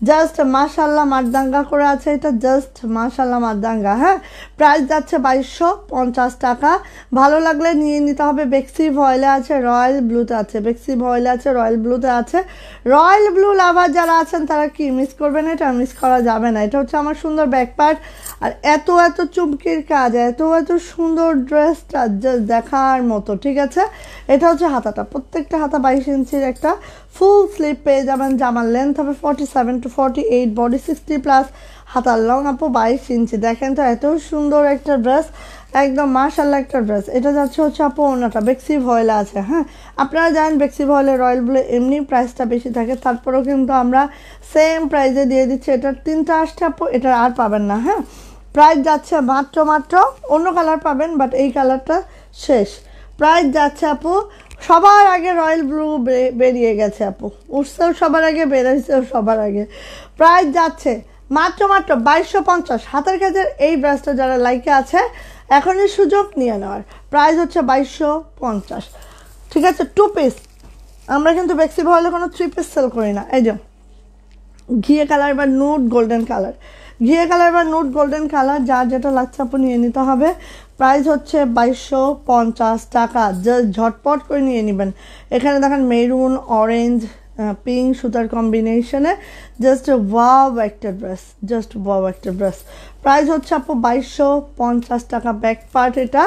জাস্ট মাশাল্লাহ মারদাঙ্গা করে আছে এটা জাস্ট মাশাল্লাহ মারদাঙ্গা হ্যাঁ প্রাইস যাচ্ছে বাইশশো পঞ্চাশ টাকা ভালো লাগলে নিয়ে নিতে হবে বেক্সি ভয়েলে আছে রয়্যাল ব্লুতে আছে বেক্সি ভয়েলে আছে রয়্যাল ব্লুতে আছে রয়্যাল ব্লু লাভার যারা আছেন তারা কি মিস করবেন এটা মিস করা যাবে না এটা হচ্ছে আমার সুন্দর ব্যাকপার্ট আর এত এত চুমকির কাজ এত এত সুন্দর ড্রেসটা জাস্ট দেখার মতো ঠিক আছে এটা হচ্ছে হাতাটা প্রত্যেকটা হাতা বাইশ ইঞ্চির একটা ফুল স্লিপ পেয়ে যাবেন জামার লেন্থ হবে forty seven to forty eight body sixty plus হাতার লং আপু বাইশ ইঞ্চি দেখেন তো এত সুন্দর একটা ড্রেস একদম মার্শাল একটা ড্রেস এটা যাচ্ছে হচ্ছে আপু ওনাটা বেক্সি ভয়েলা আছে হ্যাঁ আপনারা জানেন বেক্সি ভয়েলে রয়্যাল ব্লু এমনি প্রাইসটা বেশি থাকে তারপরেও কিন্তু আমরা সেম প্রাইসে দিয়ে দিচ্ছি এটার তিনটা আসছে আপু এটা আর পাবেন না হ্যাঁ প্রাইস যাচ্ছে মাত্র মাত্র অন্য কালার পাবেন বাট এই কালারটা শেষ প্রাইস যাচ্ছে আপু সবার আগে রয়্যাল ব্লু বেরিয়ে গেছে আপু উঠছেও সবার আগে বেরোইছেও সবার আগে প্রাইজ যাচ্ছে মাত্র মাত্র বাইশশো পঞ্চাশ হাতের কাজের এই ব্রাশটা যারা লাইকে আছে এখনই সুযোগ নিয়ে নেওয়ার প্রাইস হচ্ছে বাইশশো পঞ্চাশ ঠিক আছে টু পিস আমরা কিন্তু বেক্সি ভালো কোনো থ্রি পিস সেল করি না এই যে ঘিয়ে কালার বা নোট গোল্ডেন কালার ঘিয়ে কালার বা নুট গোল্ডেন কালার যা যেটা লাগছে আপনি নিয়ে নিতে হবে প্রাইস হচ্ছে বাইশশো পঞ্চাশ টাকা জাস্ট ঝটপট করে নিয়ে নেবেন এখানে দেখেন মেরুন অরেঞ্জ পিঙ্ক সুতার কম্বিনেশনে জাস্ট ওয়াও একটা ড্রেস জাস্ট ওয়াও একটা ড্রেস প্রাইস হচ্ছে আপু বাইশশো পঞ্চাশ টাকা ব্যাক পার্ট এটা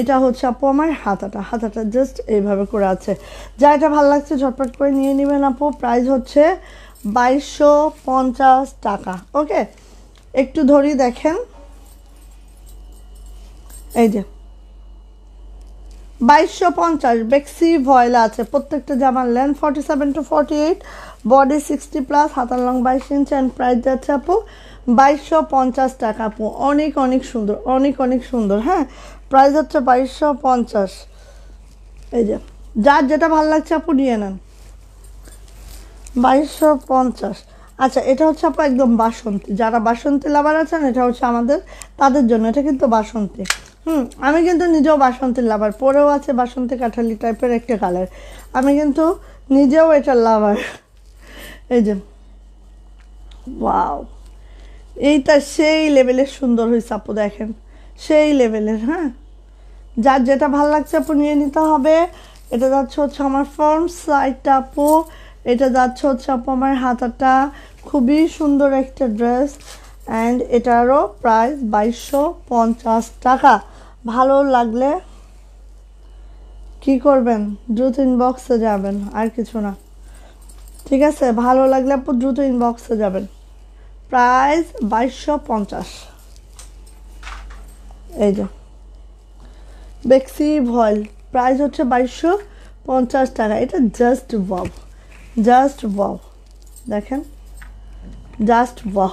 এটা হচ্ছে আপু আমার হাতাটা হাতাটা জাস্ট এইভাবে করে আছে যা এটা ভালো লাগছে ঝটপট করে নিয়ে নেবেন আপু প্রাইস হচ্ছে বাইশশো পঞ্চাশ টাকা ওকে একটু ধরি দেখেন এই যে বাইশশো পঞ্চাশ বেক্সি ভয়লা আছে প্রত্যেকটা জামার length forty seven to forty eight body sixty plus হাতার লং বাইশ ইঞ্চ অ্যান্ড প্রাইস যাচ্ছে আপু বাইশশো পঞ্চাশ টাকা আপু অনেক অনেক সুন্দর অনেক অনেক সুন্দর হ্যাঁ প্রাইস হচ্ছে বাইশশো পঞ্চাশ এই যে যার যেটা ভালো লাগছে আপু নিয়ে নেন বাইশশো পঞ্চাশ আচ্ছা এটা হচ্ছে আপনার একদম বাসন্তী যারা বাসন্তী লাভার আছেন এটা হচ্ছে আমাদের তাদের জন্য এটা কিন্তু বাসন্তী হুম আমি কিন্তু নিজেও বাসন্তী লাভার পরেও আছে বাসন্তী কাঠালি টাইপের একটা কালার আমি কিন্তু নিজেও এটা লাভার এই যে ওয়াও এইটা সেই লেভেলের সুন্দর হয়েছে আপু দেখেন সেই লেভেলের হ্যাঁ যার যেটা ভাল লাগছে আপু নিয়ে নিতে হবে এটা যাচ্ছে হচ্ছে আমার ফর্ম সাইডটা আপু এটা যাচ্ছে হচ্ছে আপু আমার হাতাটা খুবই সুন্দর একটা ড্রেস অ্যান্ড এটারও প্রাইস বাইশশো পঞ্চাশ টাকা ভালো লাগলে কি করবেন দ্রুত ইনবক্সে যাবেন আর কিছু না ঠিক আছে ভালো লাগলে আপু দ্রুত ইনবক্সে যাবেন প্রাইস বাইশশো পঞ্চাশ এই যে বেক্সি ভয়েল প্রাইস হচ্ছে বাইশশো পঞ্চাশ টাকা এটা জাস্ট বব জাস্ট ওয়াও দেখেন জাস্ট ওয়াও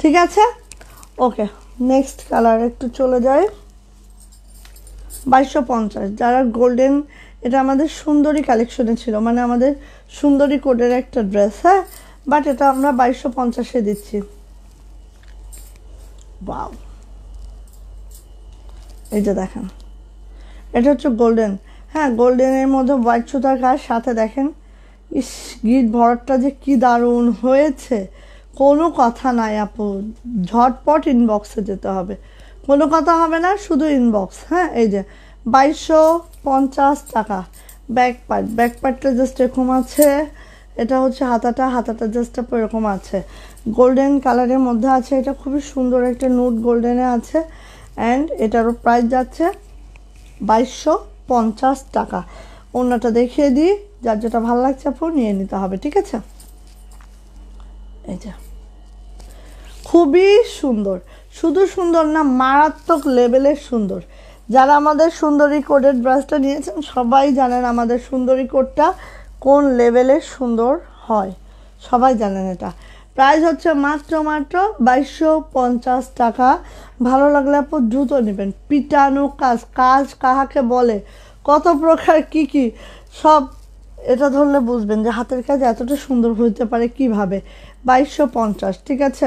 ঠিক আছে ওকে নেক্সট কালার একটু চলে যায় বাইশশো পঞ্চাশ যারা গোল্ডেন এটা আমাদের সুন্দরী কালেকশনে ছিল মানে আমাদের সুন্দরী কোডের একটা ড্রেস হ্যাঁ বাট এটা আমরা বাইশশো পঞ্চাশে দিচ্ছি বাউ এই যে দেখেন এটা হচ্ছে গোল্ডেন হ্যাঁ গোল্ডেনের মধ্যে হোয়াইট সুতার কাজ সাথে দেখেন ইস গিট ভরটটা যে কি দারুণ হয়েছে কোনো কথা নাই আপু ঝটপট ইনবক্সে যেতে হবে কোনো কথা হবে না শুধু ইনবক্স হ্যাঁ এই যে বাইশশো পঞ্চাশ টাকা ব্যাক পার্ট ব্যাক পার্টটা জাস্ট এরকম আছে এটা হচ্ছে হাতাটা হাতাটা জাস্ট এরকম আছে গোল্ডেন কালারের মধ্যে আছে এটা খুবই সুন্দর একটা নোট গোল্ডেনে আছে অ্যান্ড এটারও প্রাইস যাচ্ছে বাইশশো পঞ্চাশ টাকা অন্যটা দেখিয়ে দিই যার যেটা ভালো লাগছে আপু নিয়ে নিতে হবে ঠিক আছে এই যে খুবই সুন্দর শুধু সুন্দর না মারাত্মক লেভেলের সুন্দর যারা আমাদের সুন্দরী কোডের ব্রাশটা নিয়েছেন সবাই জানেন আমাদের সুন্দরী কোডটা কোন লেভেলের সুন্দর হয় সবাই জানেন এটা প্রাইস হচ্ছে মাত্র মাত্র বাইশশো পঞ্চাশ টাকা ভালো লাগলে আপু দ্রুত নেবেন পিটানো কাজ কাজ কাহাকে বলে কত প্রকার কি কি সব এটা ধরলে বুঝবেন যে হাতের কাজ এতটা সুন্দর হইতে পারে কিভাবে বাইশশো পঞ্চাশ ঠিক আছে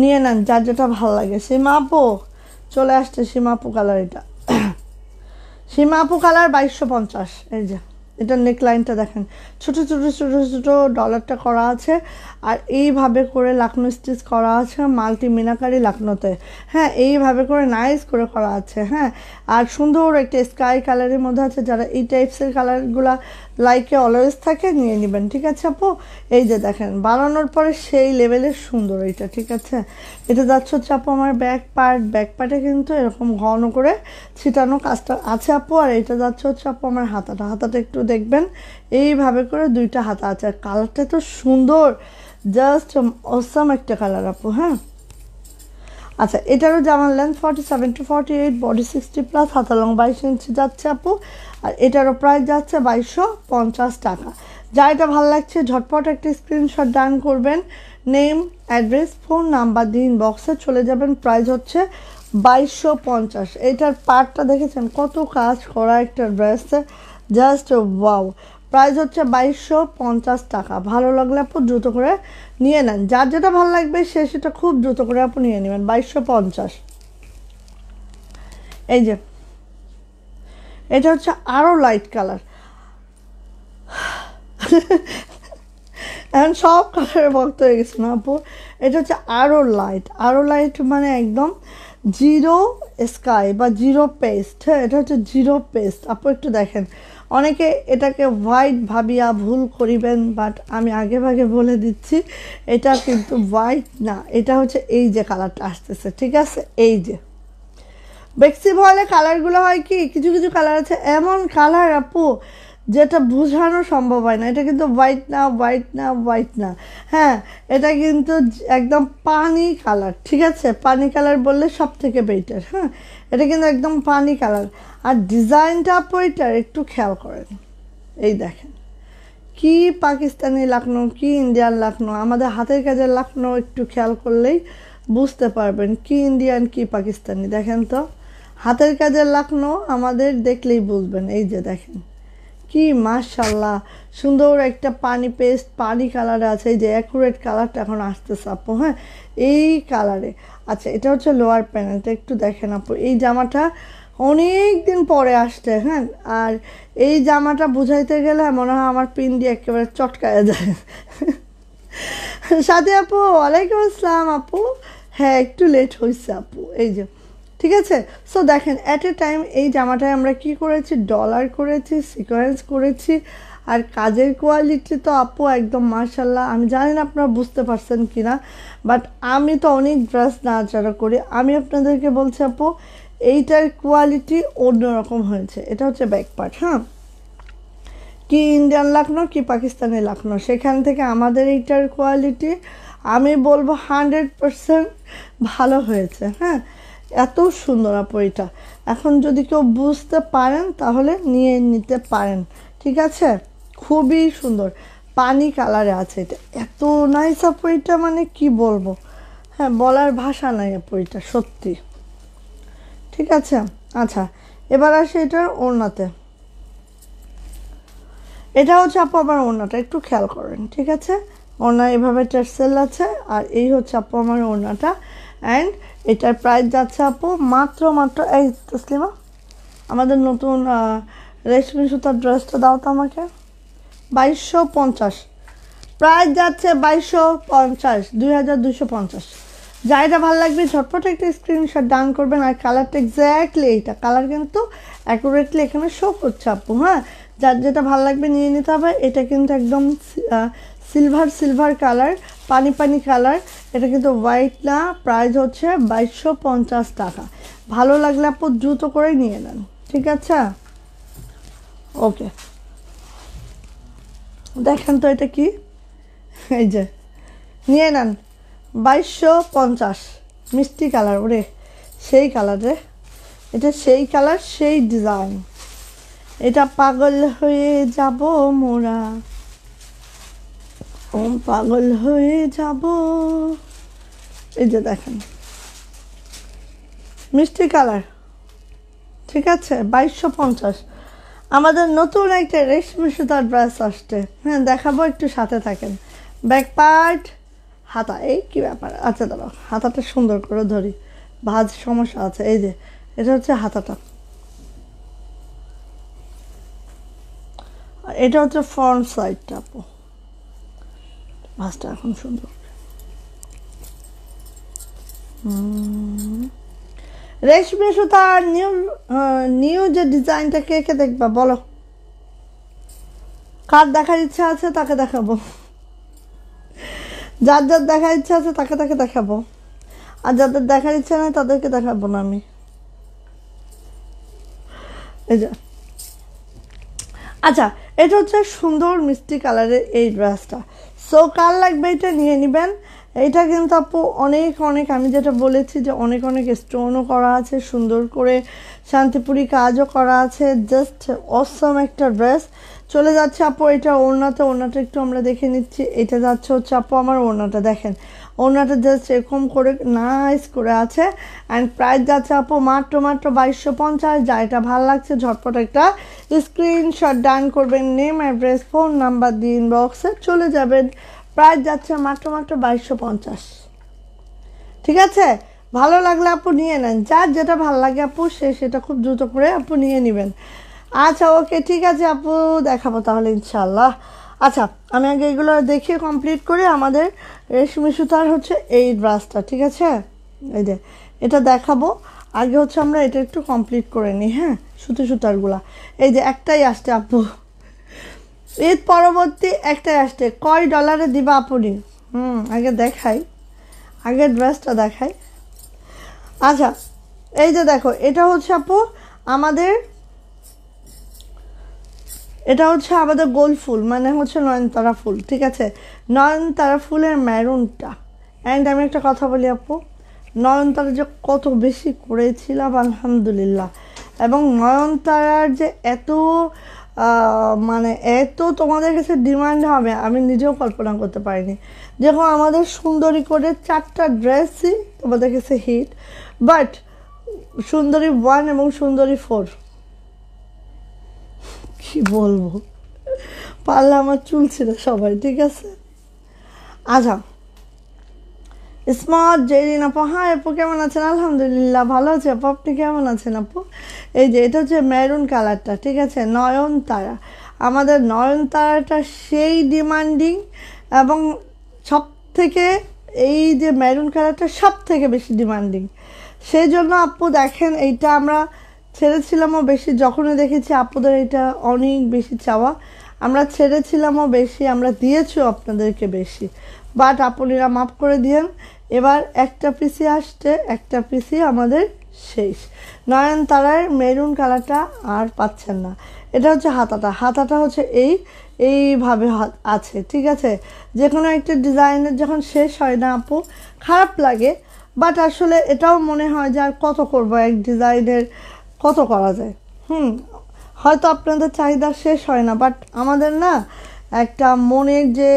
নিয়ে নেন যার যেটা ভালো লাগে সীমাপু চলে আসছে সীমাপু কালার এটা সীমাপু কালার বাইশশো পঞ্চাশ এই যে এটা নেকলাইনটা দেখেন ছোট ছোট ছোট ছোট ডলারটা করা আছে আর এইভাবে করে লাখনো স্টিচ করা আছে মাল্টি মিনাকারি লাখনোতে হ্যাঁ এইভাবে করে নাইস করে করা আছে হ্যাঁ আর সুন্দর একটা স্কাই কালারের মধ্যে আছে যারা এই টাইপসের কালারগুলা লাইকে অলওয়েজ থাকে নিয়ে নেবেন ঠিক আছে আপু এই যে দেখেন বানানোর পরে সেই লেভেলের সুন্দর এটা ঠিক আছে এটা যাচ্ছে হচ্ছে আপু আমার ব্যাক পার্ট ব্যাক পার্টে কিন্তু এরকম ঘন করে ছিটানো কাজটা আছে আপু আর এটা যাচ্ছে হচ্ছে আপু আমার হাতাটা হাতাটা একটু দেখবেন এইভাবে করে দুইটা হাতা আছে আর কালারটা তো সুন্দর জাস্ট অসম একটা কালার আপু হ্যাঁ আচ্ছা এটারও জামার length forty seven to forty eight body sixty plus হাতা লং বাইশ ইঞ্চি যাচ্ছে আপু আর এটারও প্রাইস যাচ্ছে বাইশশো পঞ্চাশ টাকা যা এটা ভালো লাগছে ঝটপট একটা স্ক্রিনশট ডান করবেন নেম অ্যাড্রেস ফোন নাম্বার দিন বক্সে চলে যাবেন প্রাইস হচ্ছে বাইশশো পঞ্চাশ এটার পার্টটা দেখেছেন কত কাজ করা একটা ড্রেস জাস্ট ওয়াও প্রাইস হচ্ছে বাইশশো পঞ্চাশ টাকা ভালো লাগলে আপু দ্রুত করে নিয়ে নেন যার যেটা ভালো লাগবে সে সেটা খুব দ্রুত করে আপনি নিয়ে নেবেন বাইশশো পঞ্চাশ এই যে এটা হচ্ছে আরও লাইট কালার এখন সব কালারের ভক্ত হয়ে গেছে না আপু এটা হচ্ছে আরও লাইট আরও লাইট মানে একদম জিরো স্কাই বা জিরো পেস্ট হ্যাঁ এটা হচ্ছে জিরো পেস্ট আপু একটু দেখেন অনেকে এটাকে হোয়াইট ভাবিয়া ভুল করিবেন বাট আমি আগে ভাগে বলে দিচ্ছি এটা কিন্তু হোয়াইট না এটা হচ্ছে এই যে কালারটা আসতেছে ঠিক আছে এই যে বেক্সি হলে কালারগুলো হয় কি কিছু কিছু কালার আছে এমন কালার আপু যেটা বোঝানো সম্ভব হয় না এটা কিন্তু হোয়াইট না হোয়াইট না হোয়াইট না হ্যাঁ এটা কিন্তু একদম পানি কালার ঠিক আছে পানি কালার বললে সব থেকে বেটার হ্যাঁ এটা কিন্তু একদম পানি কালার আর ডিজাইনটা আপু এটার একটু খেয়াল করেন এই দেখেন কি পাকিস্তানি লাখনো কি ইন্ডিয়ান লাখনো আমাদের হাতের কাজের লাখনো একটু খেয়াল করলেই বুঝতে পারবেন কি ইন্ডিয়ান কি পাকিস্তানি দেখেন তো হাতের কাজের লাখনো আমাদের দেখলেই বুঝবেন এই যে দেখেন কি মার্শাল্লাহ সুন্দর একটা পানি পেস্ট পানি কালার আছে এই যে অ্যাকুরেট কালারটা এখন আসতেছে আপু হ্যাঁ এই কালারে আচ্ছা এটা হচ্ছে লোয়ার প্যানেলটা একটু দেখেন আপু এই জামাটা অনেক দিন পরে আসছে হ্যাঁ আর এই জামাটা বুঝাইতে গেলে মনে হয় আমার পিন দিয়ে একেবারে চটকায় যায় সাথে আপু ওয়ালাইকুম আসসালাম আপু হ্যাঁ একটু লেট হয়েছে আপু এই যে ঠিক আছে সো দেখেন অ্যাট এ টাইম এই জামাটায় আমরা কি করেছি ডলার করেছি সিকোয়েন্স করেছি আর কাজের কোয়ালিটি তো আপু একদম মার্শাল্লাহ আমি জানি না আপনারা বুঝতে পারছেন কি না বাট আমি তো অনেক ড্রেস নাড়াচাড়া করি আমি আপনাদেরকে বলছি আপু এইটার কোয়ালিটি অন্যরকম হয়েছে এটা হচ্ছে ব্যাক পার্ট হ্যাঁ কি ইন্ডিয়ান লাখনো কি পাকিস্তানি লাখনো সেখান থেকে আমাদের এইটার কোয়ালিটি আমি বলবো হান্ড্রেড পারসেন্ট ভালো হয়েছে হ্যাঁ এত সুন্দর আপরিটা এখন যদি কেউ বুঝতে পারেন তাহলে নিয়ে নিতে পারেন ঠিক আছে খুবই সুন্দর পানি কালারে আছে এটা এত নাইস আপু মানে কি বলবো হ্যাঁ বলার ভাষা নাই আপরিটা সত্যি ঠিক আছে আচ্ছা এবার আসে এটার ওড়নাতে এটা হচ্ছে আপু আমার ওড়নাটা একটু খেয়াল করেন ঠিক আছে ওড়না এভাবে টেসেল আছে আর এই হচ্ছে আপু আমার ওড়নাটা অ্যান্ড এটার প্রাইস যাচ্ছে আপু মাত্র মাত্র এই তসলিমা আমাদের নতুন রেশমি সুতার ড্রেসটা দাও তো আমাকে বাইশশো পঞ্চাশ প্রাইস যাচ্ছে বাইশশো পঞ্চাশ দুই হাজার দুশো পঞ্চাশ যা এটা ভালো লাগবে ঝটপট একটা স্ক্রিনশট ডান করবেন আর কালারটা এক্স্যাক্টলি এইটা কালার কিন্তু অ্যাকুরেটলি এখানে শো করছে আপু হ্যাঁ যার যেটা ভালো লাগবে নিয়ে নিতে হবে এটা কিন্তু একদম সিলভার সিলভার কালার পানি পানি কালার এটা কিন্তু হোয়াইট না প্রাইস হচ্ছে বাইশশো পঞ্চাশ টাকা ভালো লাগলে আপু দ্রুত করে নিয়ে নেন ঠিক আছে ওকে দেখেন তো এটা কি এই যে নিয়ে নেন বাইশশো পঞ্চাশ মিষ্টি কালার ওরে সেই কালার রে এটা সেই কালার সেই ডিজাইন এটা পাগল হয়ে যাব মোরা ওম পাগল হয়ে যাব এই যে দেখেন মিষ্টি কালার ঠিক আছে বাইশশো পঞ্চাশ আমাদের নতুন একটা রেশমি সুতার ব্রাশ আসছে হ্যাঁ দেখাবো একটু সাথে থাকেন ব্যাক পার্ট হাতা এই কী ব্যাপার আচ্ছা দাঁড়া হাতাটা সুন্দর করে ধরি ভাজ সমস্যা আছে এই যে এটা হচ্ছে হাতাটা এটা হচ্ছে ফ্রন্ট সাইডটা আপু ভাজটা এখন সুন্দর রেশমি সুতা নিউ নিউ যে ডিজাইনটা কে কে দেখবা বলো কার দেখার ইচ্ছা আছে তাকে দেখাবো যার যার দেখার ইচ্ছা আছে তাকে তাকে দেখাবো আর যাদের দেখার ইচ্ছা নয় তাদেরকে দেখাবো না আমি এই যে আচ্ছা এটা হচ্ছে সুন্দর মিষ্টি কালারের এই ড্রেসটা সো কার লাগবে এটা নিয়ে নেবেন এটা কিন্তু আপু অনেক অনেক আমি যেটা বলেছি যে অনেক অনেক স্টোনও করা আছে সুন্দর করে শান্তিপুরি কাজও করা আছে জাস্ট অসম একটা ড্রেস চলে যাচ্ছে আপু এটা ওড়নাতে ওড়নাটা একটু আমরা দেখে নিচ্ছি এটা যাচ্ছে হচ্ছে আপু আমার ওড়নাটা দেখেন ওনাটা জাস্ট এরকম করে নাইস করে আছে অ্যান্ড প্রাইস যাচ্ছে আপু মাত্র মাত্র বাইশশো পঞ্চাশ যা এটা ভালো লাগছে ঝটপট একটা স্ক্রিনশট ডান করবেন নেম অ্যাড্রেস ফোন নাম্বার দিয়ে ইনবক্সে চলে যাবেন প্রাইস যাচ্ছে মাত্র মাত্র বাইশশো পঞ্চাশ ঠিক আছে ভালো লাগলে আপু নিয়ে নেন যার যেটা ভালো লাগে আপু সে সেটা খুব দ্রুত করে আপু নিয়ে নেবেন আচ্ছা ওকে ঠিক আছে আপু দেখাবো তাহলে ইনশাল্লাহ আচ্ছা আমি আগে এগুলো দেখিয়ে কমপ্লিট করে আমাদের রেশমি সুতার হচ্ছে এই ব্রাশটা ঠিক আছে এই যে এটা দেখাবো আগে হচ্ছে আমরা এটা একটু কমপ্লিট করে নিই হ্যাঁ সুতো সুতারগুলা এই যে একটাই আসছে আপু ঈদ পরবর্তী একটাই আসছে কয় ডলারে দিবা আপনি হুম আগে দেখাই আগে ড্রেসটা দেখাই আচ্ছা এই যে দেখো এটা হচ্ছে আপু আমাদের এটা হচ্ছে আমাদের গোল ফুল মানে হচ্ছে নয়নতারা ফুল ঠিক আছে নয়নতারা ফুলের ম্যারুনটা অ্যান্ড আমি একটা কথা বলি আপু নয়নতারা যে কত বেশি করেছিলাম আলহামদুলিল্লাহ এবং নয়নতারার যে এত মানে এত তোমাদের কাছে ডিমান্ড হবে আমি নিজেও কল্পনা করতে পারিনি দেখো আমাদের সুন্দরী করে চারটা ড্রেসই তোমাদের কাছে হিট বাট সুন্দরী ওয়ান এবং সুন্দরী ফোর কি বলবো পারলে আমার চুল ছিল সবাই ঠিক আছে আচ্ছা স্মার্ট জেরিন আপু হ্যাঁ আপু কেমন আছেন আলহামদুলিল্লাহ ভালো আছে আপু আপনি কেমন আছেন আপু এই যে এটা হচ্ছে মেরুন কালারটা ঠিক আছে নয়নতারা আমাদের নয়নতারাটা সেই ডিমান্ডিং এবং সব থেকে এই যে মেরুন কালারটা সব থেকে বেশি ডিমান্ডিং সেই জন্য আপু দেখেন এইটা আমরা ছেড়েছিলামও বেশি যখনই দেখেছি আপনাদের এটা অনেক বেশি চাওয়া আমরা ছেড়েছিলামও বেশি আমরা দিয়েছিও আপনাদেরকে বেশি বাট আপনারা মাফ করে দিয়েন এবার একটা পিসি আসছে একটা পিসি আমাদের শেষ নয়নতারার মেরুন কালারটা আর পাচ্ছেন না এটা হচ্ছে হাতাটা হাতাটা হচ্ছে এই এইভাবে আছে ঠিক আছে যে কোনো একটা ডিজাইনের যখন শেষ হয় না আপু খারাপ লাগে বাট আসলে এটাও মনে হয় যে আর কত করবো এক ডিজাইনের কত করা যায় হুম হয়তো আপনাদের চাহিদা শেষ হয় না বাট আমাদের না একটা মনের যে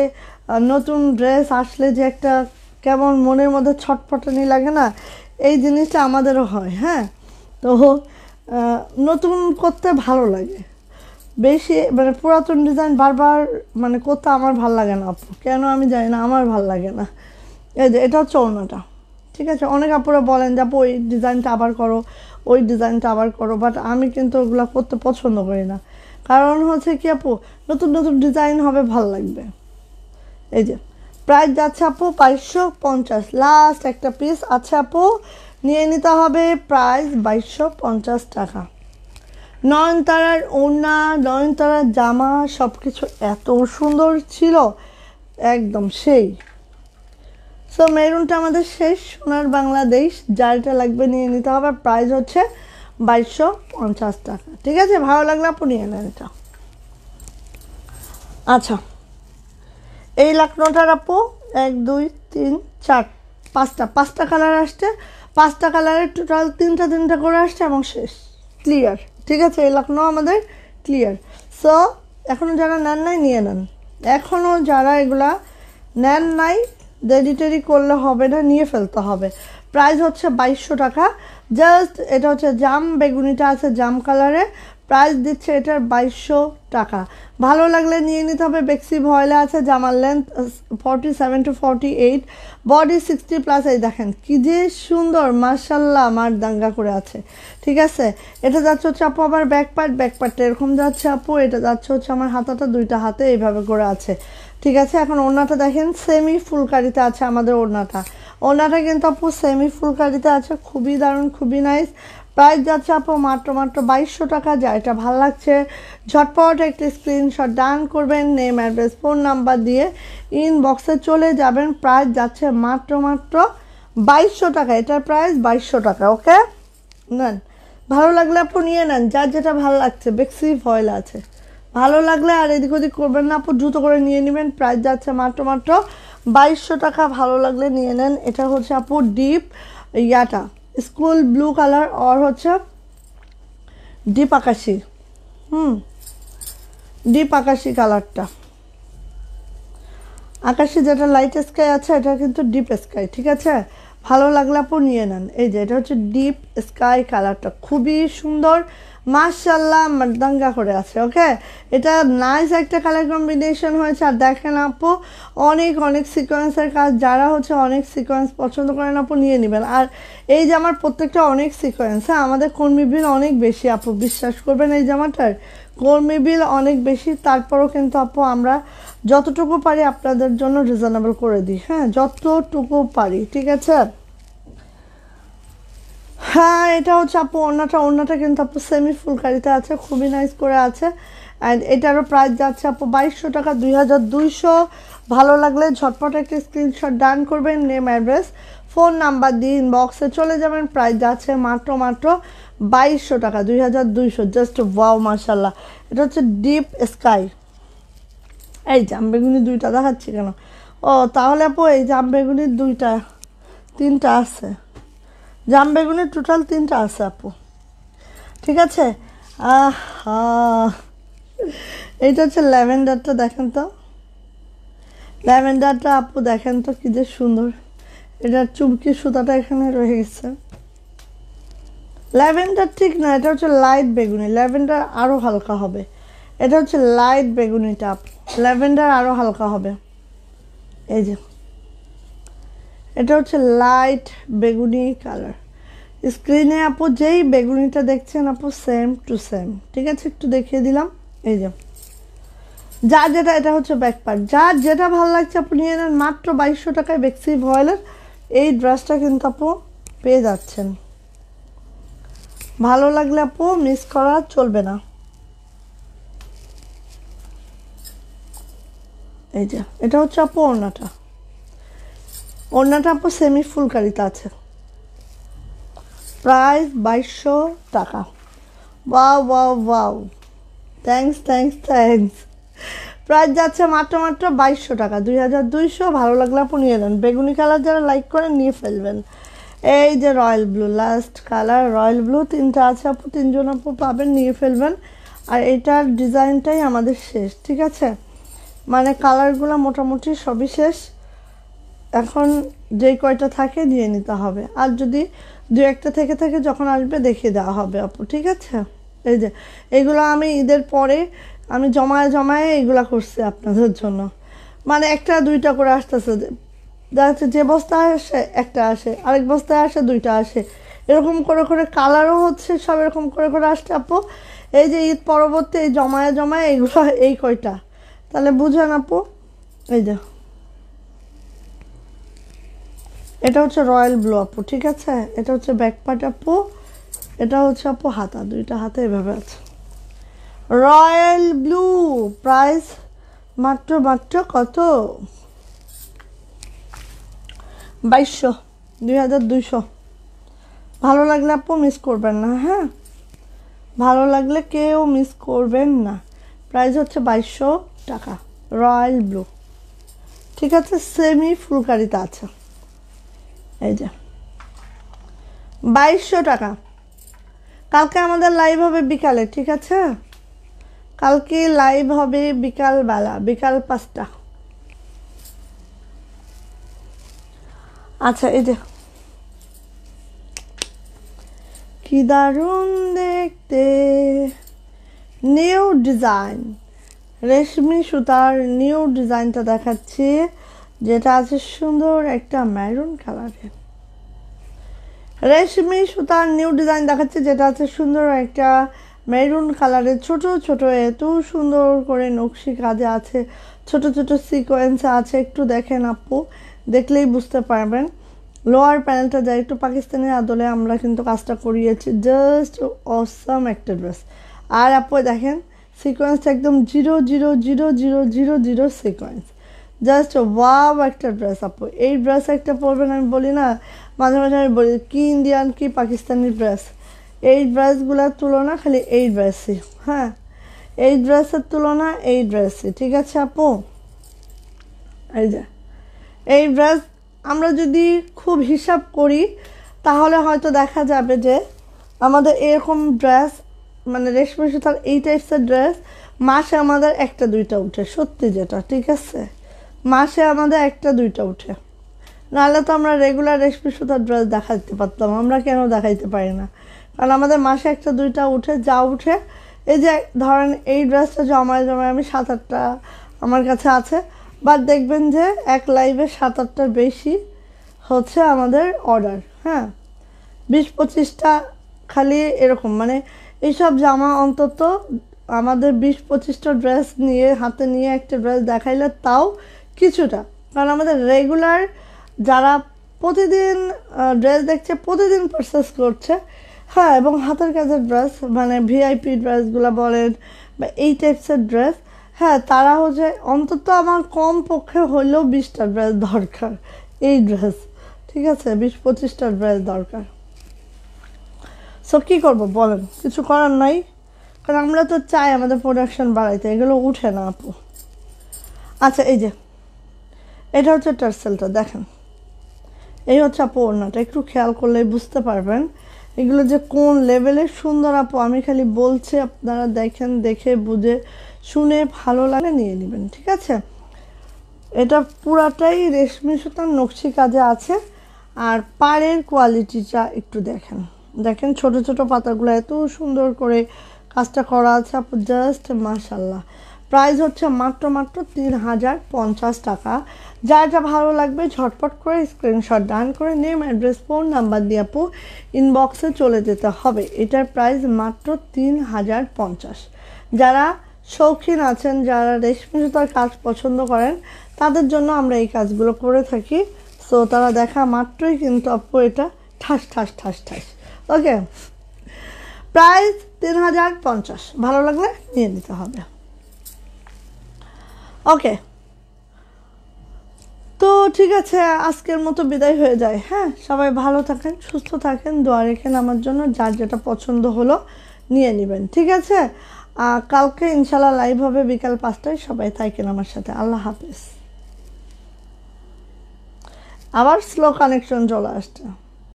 নতুন ড্রেস আসলে যে একটা কেমন মনের মধ্যে ছটফটানি লাগে না এই জিনিসটা আমাদেরও হয় হ্যাঁ তো নতুন করতে ভালো লাগে বেশি মানে পুরাতন ডিজাইন বারবার মানে করতে আমার ভাল লাগে না আপু কেন আমি জানি না আমার ভাল লাগে না এই যে এটা হচ্ছে অন্যটা ঠিক আছে অনেক আপুরা বলেন যে আপু ওই ডিজাইনটা আবার করো ওই ডিজাইনটা আবার করো বাট আমি কিন্তু ওগুলো করতে পছন্দ করি না কারণ হচ্ছে কি আপু নতুন নতুন ডিজাইন হবে ভাল লাগবে এই যে প্রাইস যাচ্ছে আপু বাইশশো পঞ্চাশ লাস্ট একটা পিস আছে আপু নিয়ে নিতে হবে প্রাইস বাইশশো পঞ্চাশ টাকা নয়নতারার ওনা নয়নতারার জামা সব কিছু এত সুন্দর ছিল একদম সেই সো মেরুনটা আমাদের শেষ সোনার বাংলাদেশ এটা লাগবে নিয়ে নিতে হবে প্রাইস হচ্ছে বাইশশো পঞ্চাশ টাকা ঠিক আছে ভালো লাগলে আপনি নিয়ে নেন এটা আচ্ছা এই লাকনোটার আপু এক দুই তিন চার পাঁচটা পাঁচটা কালার আসছে পাঁচটা কালারের টোটাল তিনটা তিনটা করে আসছে এবং শেষ ক্লিয়ার ঠিক আছে এই লাকনো আমাদের ক্লিয়ার সো এখনও যারা নেন নাই নিয়ে নেন এখনও যারা এগুলা নেন নাই দেরিটেরি করলে হবে না নিয়ে ফেলতে হবে প্রাইস হচ্ছে বাইশশো টাকা জাস্ট এটা হচ্ছে জাম বেগুনিটা আছে জাম কালারে প্রাইস দিচ্ছে এটার বাইশশো টাকা ভালো লাগলে নিয়ে নিতে হবে বেক্সি ভয়লা আছে জামার length forty seven to forty eight body sixty plus এই দেখেন কী যে সুন্দর মার্শাল্লাহ মার দাঙ্গা করে আছে ঠিক আছে এটা যাচ্ছে হচ্ছে আপু আবার ব্যাক পার্ট ব্যাক পার্টটা এরকম যাচ্ছে আপু এটা যাচ্ছে হচ্ছে আমার হাতাটা দুইটা হাতে এইভাবে করে আছে ঠিক আছে এখন ওড়নাটা দেখেন সেমি ফুলকারিতে আছে আমাদের ওড়নাটা ওড়নাটা কিন্তু আপু সেমি ফুলকারিতে আছে খুবই দারুণ খুবই নাইস প্রাইস যাচ্ছে আপু মাত্র মাত্র বাইশশো টাকা যা এটা ভালো লাগছে ঝটপট একটি স্ক্রিনশট ডান করবেন নেম অ্যাড্রেস ফোন নাম্বার দিয়ে ইনবক্সে চলে যাবেন প্রাইস যাচ্ছে মাত্র মাত্র বাইশশো টাকা এটার প্রাইস বাইশশো টাকা ওকে নেন ভালো লাগলে আপু নিয়ে নেন যার যেটা ভালো লাগছে বেক্সি ফয়েল আছে ভালো লাগলে আর এদিক ওদিক করবেন না আপু দ্রুত করে নিয়ে নেবেন প্রাইস যাচ্ছে মাত্র মাত্র বাইশশো টাকা ভালো লাগলে নিয়ে নেন এটা হচ্ছে আপু ডিপ ইয়াটা স্কুল ব্লু কালার আর হচ্ছে ডিপ আকাশি হুম ডিপ আকাশি কালারটা আকাশি যেটা লাইট স্কাই আছে এটা কিন্তু ডিপ স্কাই ঠিক আছে ভালো লাগলে আপু নিয়ে নেন এই যে এটা হচ্ছে ডিপ স্কাই কালারটা খুবই সুন্দর মার্শাল্লাহ মৃদঙ্গা করে আছে ওকে এটা নাইস একটা কালার কম্বিনেশন হয়েছে আর দেখেন আপু অনেক অনেক সিকোয়েন্সের কাজ যারা হচ্ছে অনেক সিকোয়েন্স পছন্দ করেন আপু নিয়ে নেবেন আর এই জামার প্রত্যেকটা অনেক সিকোয়েন্স হ্যাঁ আমাদের কর্মী বিল অনেক বেশি আপু বিশ্বাস করবেন এই জামাটার কর্মী বিল অনেক বেশি তারপরও কিন্তু আপু আমরা যতটুকু পারি আপনাদের জন্য রিজনেবল করে দিই হ্যাঁ যতটুকু পারি ঠিক আছে হ্যাঁ এটা হচ্ছে আপু অন্যটা অন্যটা কিন্তু আপু সেমি ফুলকারিতে আছে খুবই নাইস করে আছে অ্যান্ড এটারও প্রাইস যাচ্ছে আপু বাইশশো টাকা দুই হাজার দুইশো ভালো লাগলে ঝটপট একটি স্ক্রিনশট ডান করবেন নেম অ্যাড্রেস ফোন নাম্বার দিয়ে ইনবক্সে চলে যাবেন প্রাইস যাচ্ছে মাত্র মাত্র বাইশশো টাকা দুই হাজার দুইশো জাস্ট ওয়াও মার্শাল্লাহ এটা হচ্ছে ডিপ স্কাই এই জামবেগুনি দুইটা দেখাচ্ছি কেন ও তাহলে আপু এই জামবেগুনির দুইটা তিনটা আছে জাম বেগুনের টোটাল তিনটা আছে আপু ঠিক আছে এইটা হচ্ছে ল্যাভেন্ডারটা দেখেন তো ল্যাভেন্ডারটা আপু দেখেন তো কী যে সুন্দর এটার চুমকি সুতাটা এখানে রয়ে গেছে ল্যাভেন্ডার ঠিক না এটা হচ্ছে লাইট বেগুনি ল্যাভেন্ডার আরও হালকা হবে এটা হচ্ছে লাইট বেগুনিটা আপু ল্যাভেন্ডার আরও হালকা হবে এই যে এটা হচ্ছে লাইট বেগুনি কালার স্ক্রিনে আপু যেই বেগুনিটা দেখছেন আপু সেম টু সেম ঠিক আছে একটু দেখিয়ে দিলাম এই যে যা যেটা এটা হচ্ছে ব্যাক পার্ট যার যেটা ভালো লাগছে আপনি নিয়ে নেন মাত্র বাইশশো টাকায় বেক্সি ভয়েলের এই ড্রেসটা কিন্তু আপু পেয়ে যাচ্ছেন ভালো লাগলে আপু মিস করা চলবে না এই যে এটা হচ্ছে আপু ওনাটা ওড়নাটা আপু সেমি ফুলকারিতে আছে প্রাইস বাইশশো টাকা ওয়াও বাউ wow thanks thanks thanks price যাচ্ছে মাত্র মাত্র বাইশশো টাকা দুই হাজার দুইশো ভালো লাগলে আপনি নিয়ে নেন বেগুনি কালার যারা লাইক করেন নিয়ে ফেলবেন এই যে royal blue last colour royal blue তিনটা আছে আপু তিনজন আপু পাবেন নিয়ে ফেলবেন আর এটার ডিজাইনটাই আমাদের শেষ ঠিক আছে মানে কালারগুলো মোটামুটি সবই শেষ এখন যে কয়টা থাকে দিয়ে নিতে হবে আর যদি দু একটা থেকে থাকে যখন আসবে দেখে দেওয়া হবে আপু ঠিক আছে এই যে এগুলো আমি ঈদের পরে আমি জমায় জমায় এগুলো করছি আপনাদের জন্য মানে একটা দুইটা করে আসতেছে দেখা যাচ্ছে যে বস্তায় আসে একটা আসে আরেক বস্তায় আসে দুইটা আসে এরকম করে করে কালারও হচ্ছে সব এরকম করে করে আসছে আপু এই যে ঈদ পরবর্তী এই জমায় জমায় এগুলো এই কয়টা তাহলে বুঝান আপু এই যে এটা হচ্ছে রয়্যাল ব্লু আপু ঠিক আছে এটা হচ্ছে ব্যাক পার্ট আপু এটা হচ্ছে আপু হাতা দুইটা হাতে এভাবে আছে রয়্যাল ব্লু প্রাইস মাত্র মাত্র কত বাইশশো দুই হাজার দুইশো ভালো লাগলে আপু মিস করবেন না হ্যাঁ ভালো লাগলে কেউ মিস করবেন না প্রাইস হচ্ছে বাইশশো টাকা রয়্যাল ব্লু ঠিক আছে সেমি ফুলকারিতে আছে এই যে বাইশশো টাকা কালকে আমাদের লাইভ হবে বিকালে ঠিক আছে কালকে লাইভ হবে বিকালবেলা বিকাল পাঁচটা আচ্ছা এই যে কি দারুণ দেখতে নিউ ডিজাইন রেশমি সুতার নিউ ডিজাইনটা দেখাচ্ছি যেটা আছে সুন্দর একটা ম্যারুন কালারের রেশমি সুতার নিউ ডিজাইন দেখাচ্ছে যেটা আছে সুন্দর একটা মেরুন কালারের ছোট ছোট এত সুন্দর করে নকশি কাজে আছে ছোট ছোট সিকোয়েন্স আছে একটু দেখেন আপু দেখলেই বুঝতে পারবেন লোয়ার প্যানেলটা যাই একটু পাকিস্তানের আদলে আমরা কিন্তু কাজটা করিয়েছি জাস্ট অসাম একটা ড্রেস আর আপু দেখেন সিকোয়েন্সটা একদম zero zero zero zero zero zero sequence just wow একটা ড্রেস আপু এই ড্রেস একটা পরবেন আমি বলি না মাঝে মাঝে আমি বলি কি ইন্ডিয়ান কি পাকিস্তানি ড্রেস এই ড্রেসগুলোর তুলনা খালি এই ড্রেসই হ্যাঁ এই ড্রেসের তুলনা এই ড্রেসই ঠিক আছে আপু এই যে এই ড্রেস আমরা যদি খুব হিসাব করি তাহলে হয়তো দেখা যাবে যে আমাদের এরকম ড্রেস মানে রেশমি সুতার এই টাইপসের ড্রেস মাসে আমাদের একটা দুইটা উঠে সত্যি যেটা ঠিক আছে মাসে আমাদের একটা দুইটা উঠে নাহলে তো আমরা রেগুলার রেসপি সুতার ড্রেস দেখাতে পারতাম আমরা কেন দেখাইতে পারি না কারণ আমাদের মাসে একটা দুইটা উঠে যা উঠে এই যে ধরেন এই ড্রেসটা জমায় জমায় আমি সাত আটটা আমার কাছে আছে বাট দেখবেন যে এক লাইভে সাত আটটার বেশি হচ্ছে আমাদের অর্ডার হ্যাঁ বিশ পঁচিশটা খালি এরকম মানে এইসব জামা অন্তত আমাদের বিশ পঁচিশটা ড্রেস নিয়ে হাতে নিয়ে একটা ড্রেস দেখাইলে তাও কিছুটা কারণ আমাদের রেগুলার যারা প্রতিদিন ড্রেস দেখছে প্রতিদিন পারচেস করছে হ্যাঁ এবং হাতের কাজের ড্রেস মানে ভিআইপি ড্রেসগুলো বলেন বা এই টাইপসের ড্রেস হ্যাঁ তারা হচ্ছে অন্তত আমার কম পক্ষে হলেও বিশটা ড্রেস দরকার এই ড্রেস ঠিক আছে বিশ পঁচিশটা ড্রেস দরকার সো কী করবো বলেন কিছু করার নাই কারণ আমরা তো চাই আমাদের প্রোডাকশন বাড়াইতে এগুলো উঠে না আপু আচ্ছা এই যে এটা হচ্ছে টার্সেলটা দেখেন এই হচ্ছে আপু ওড়নাটা একটু খেয়াল করলে বুঝতে পারবেন এগুলো যে কোন লেভেলের সুন্দর আপু আমি খালি বলছি আপনারা দেখেন দেখে বুঝে শুনে ভালো লাগে নিয়ে নেবেন ঠিক আছে এটা পুরাটাই রেশমি সুতার নকশি কাজে আছে আর পাড়ের কোয়ালিটিটা একটু দেখেন দেখেন ছোট ছোট পাতাগুলো এত সুন্দর করে কাজটা করা আছে আপু জাস্ট মাসাল্লাহ প্রাইস হচ্ছে মাত্র মাত্র তিন হাজার পঞ্চাশ টাকা যা যা ভালো লাগবে ঝটপট করে স্ক্রিনশট ডান করে নেম অ্যাড্রেস ফোন নাম্বার দিয়ে আপু ইনবক্সে চলে যেতে হবে এটার প্রাইস মাত্র তিন হাজার পঞ্চাশ যারা শৌখিন আছেন যারা রেশমি সুতার কাজ পছন্দ করেন তাদের জন্য আমরা এই কাজগুলো করে থাকি সো তারা দেখা মাত্রই কিন্তু আপু এটা ঠাস ঠাস ঠাস ঠাস ওকে প্রাইস তিন হাজার পঞ্চাশ ভালো লাগলে নিয়ে নিতে হবে ওকে তো ঠিক আছে আজকের মতো বিদায় হয়ে যায় হ্যাঁ সবাই ভালো থাকেন সুস্থ থাকেন দোয়া রেখেন আমার জন্য যার যেটা পছন্দ হলো নিয়ে নেবেন ঠিক আছে কালকে ইনশাল্লাহ লাইভ হবে বিকাল পাঁচটায় সবাই থাকেন আমার সাথে আল্লাহ হাফিজ আবার স্লো কানেকশন চলে আসছে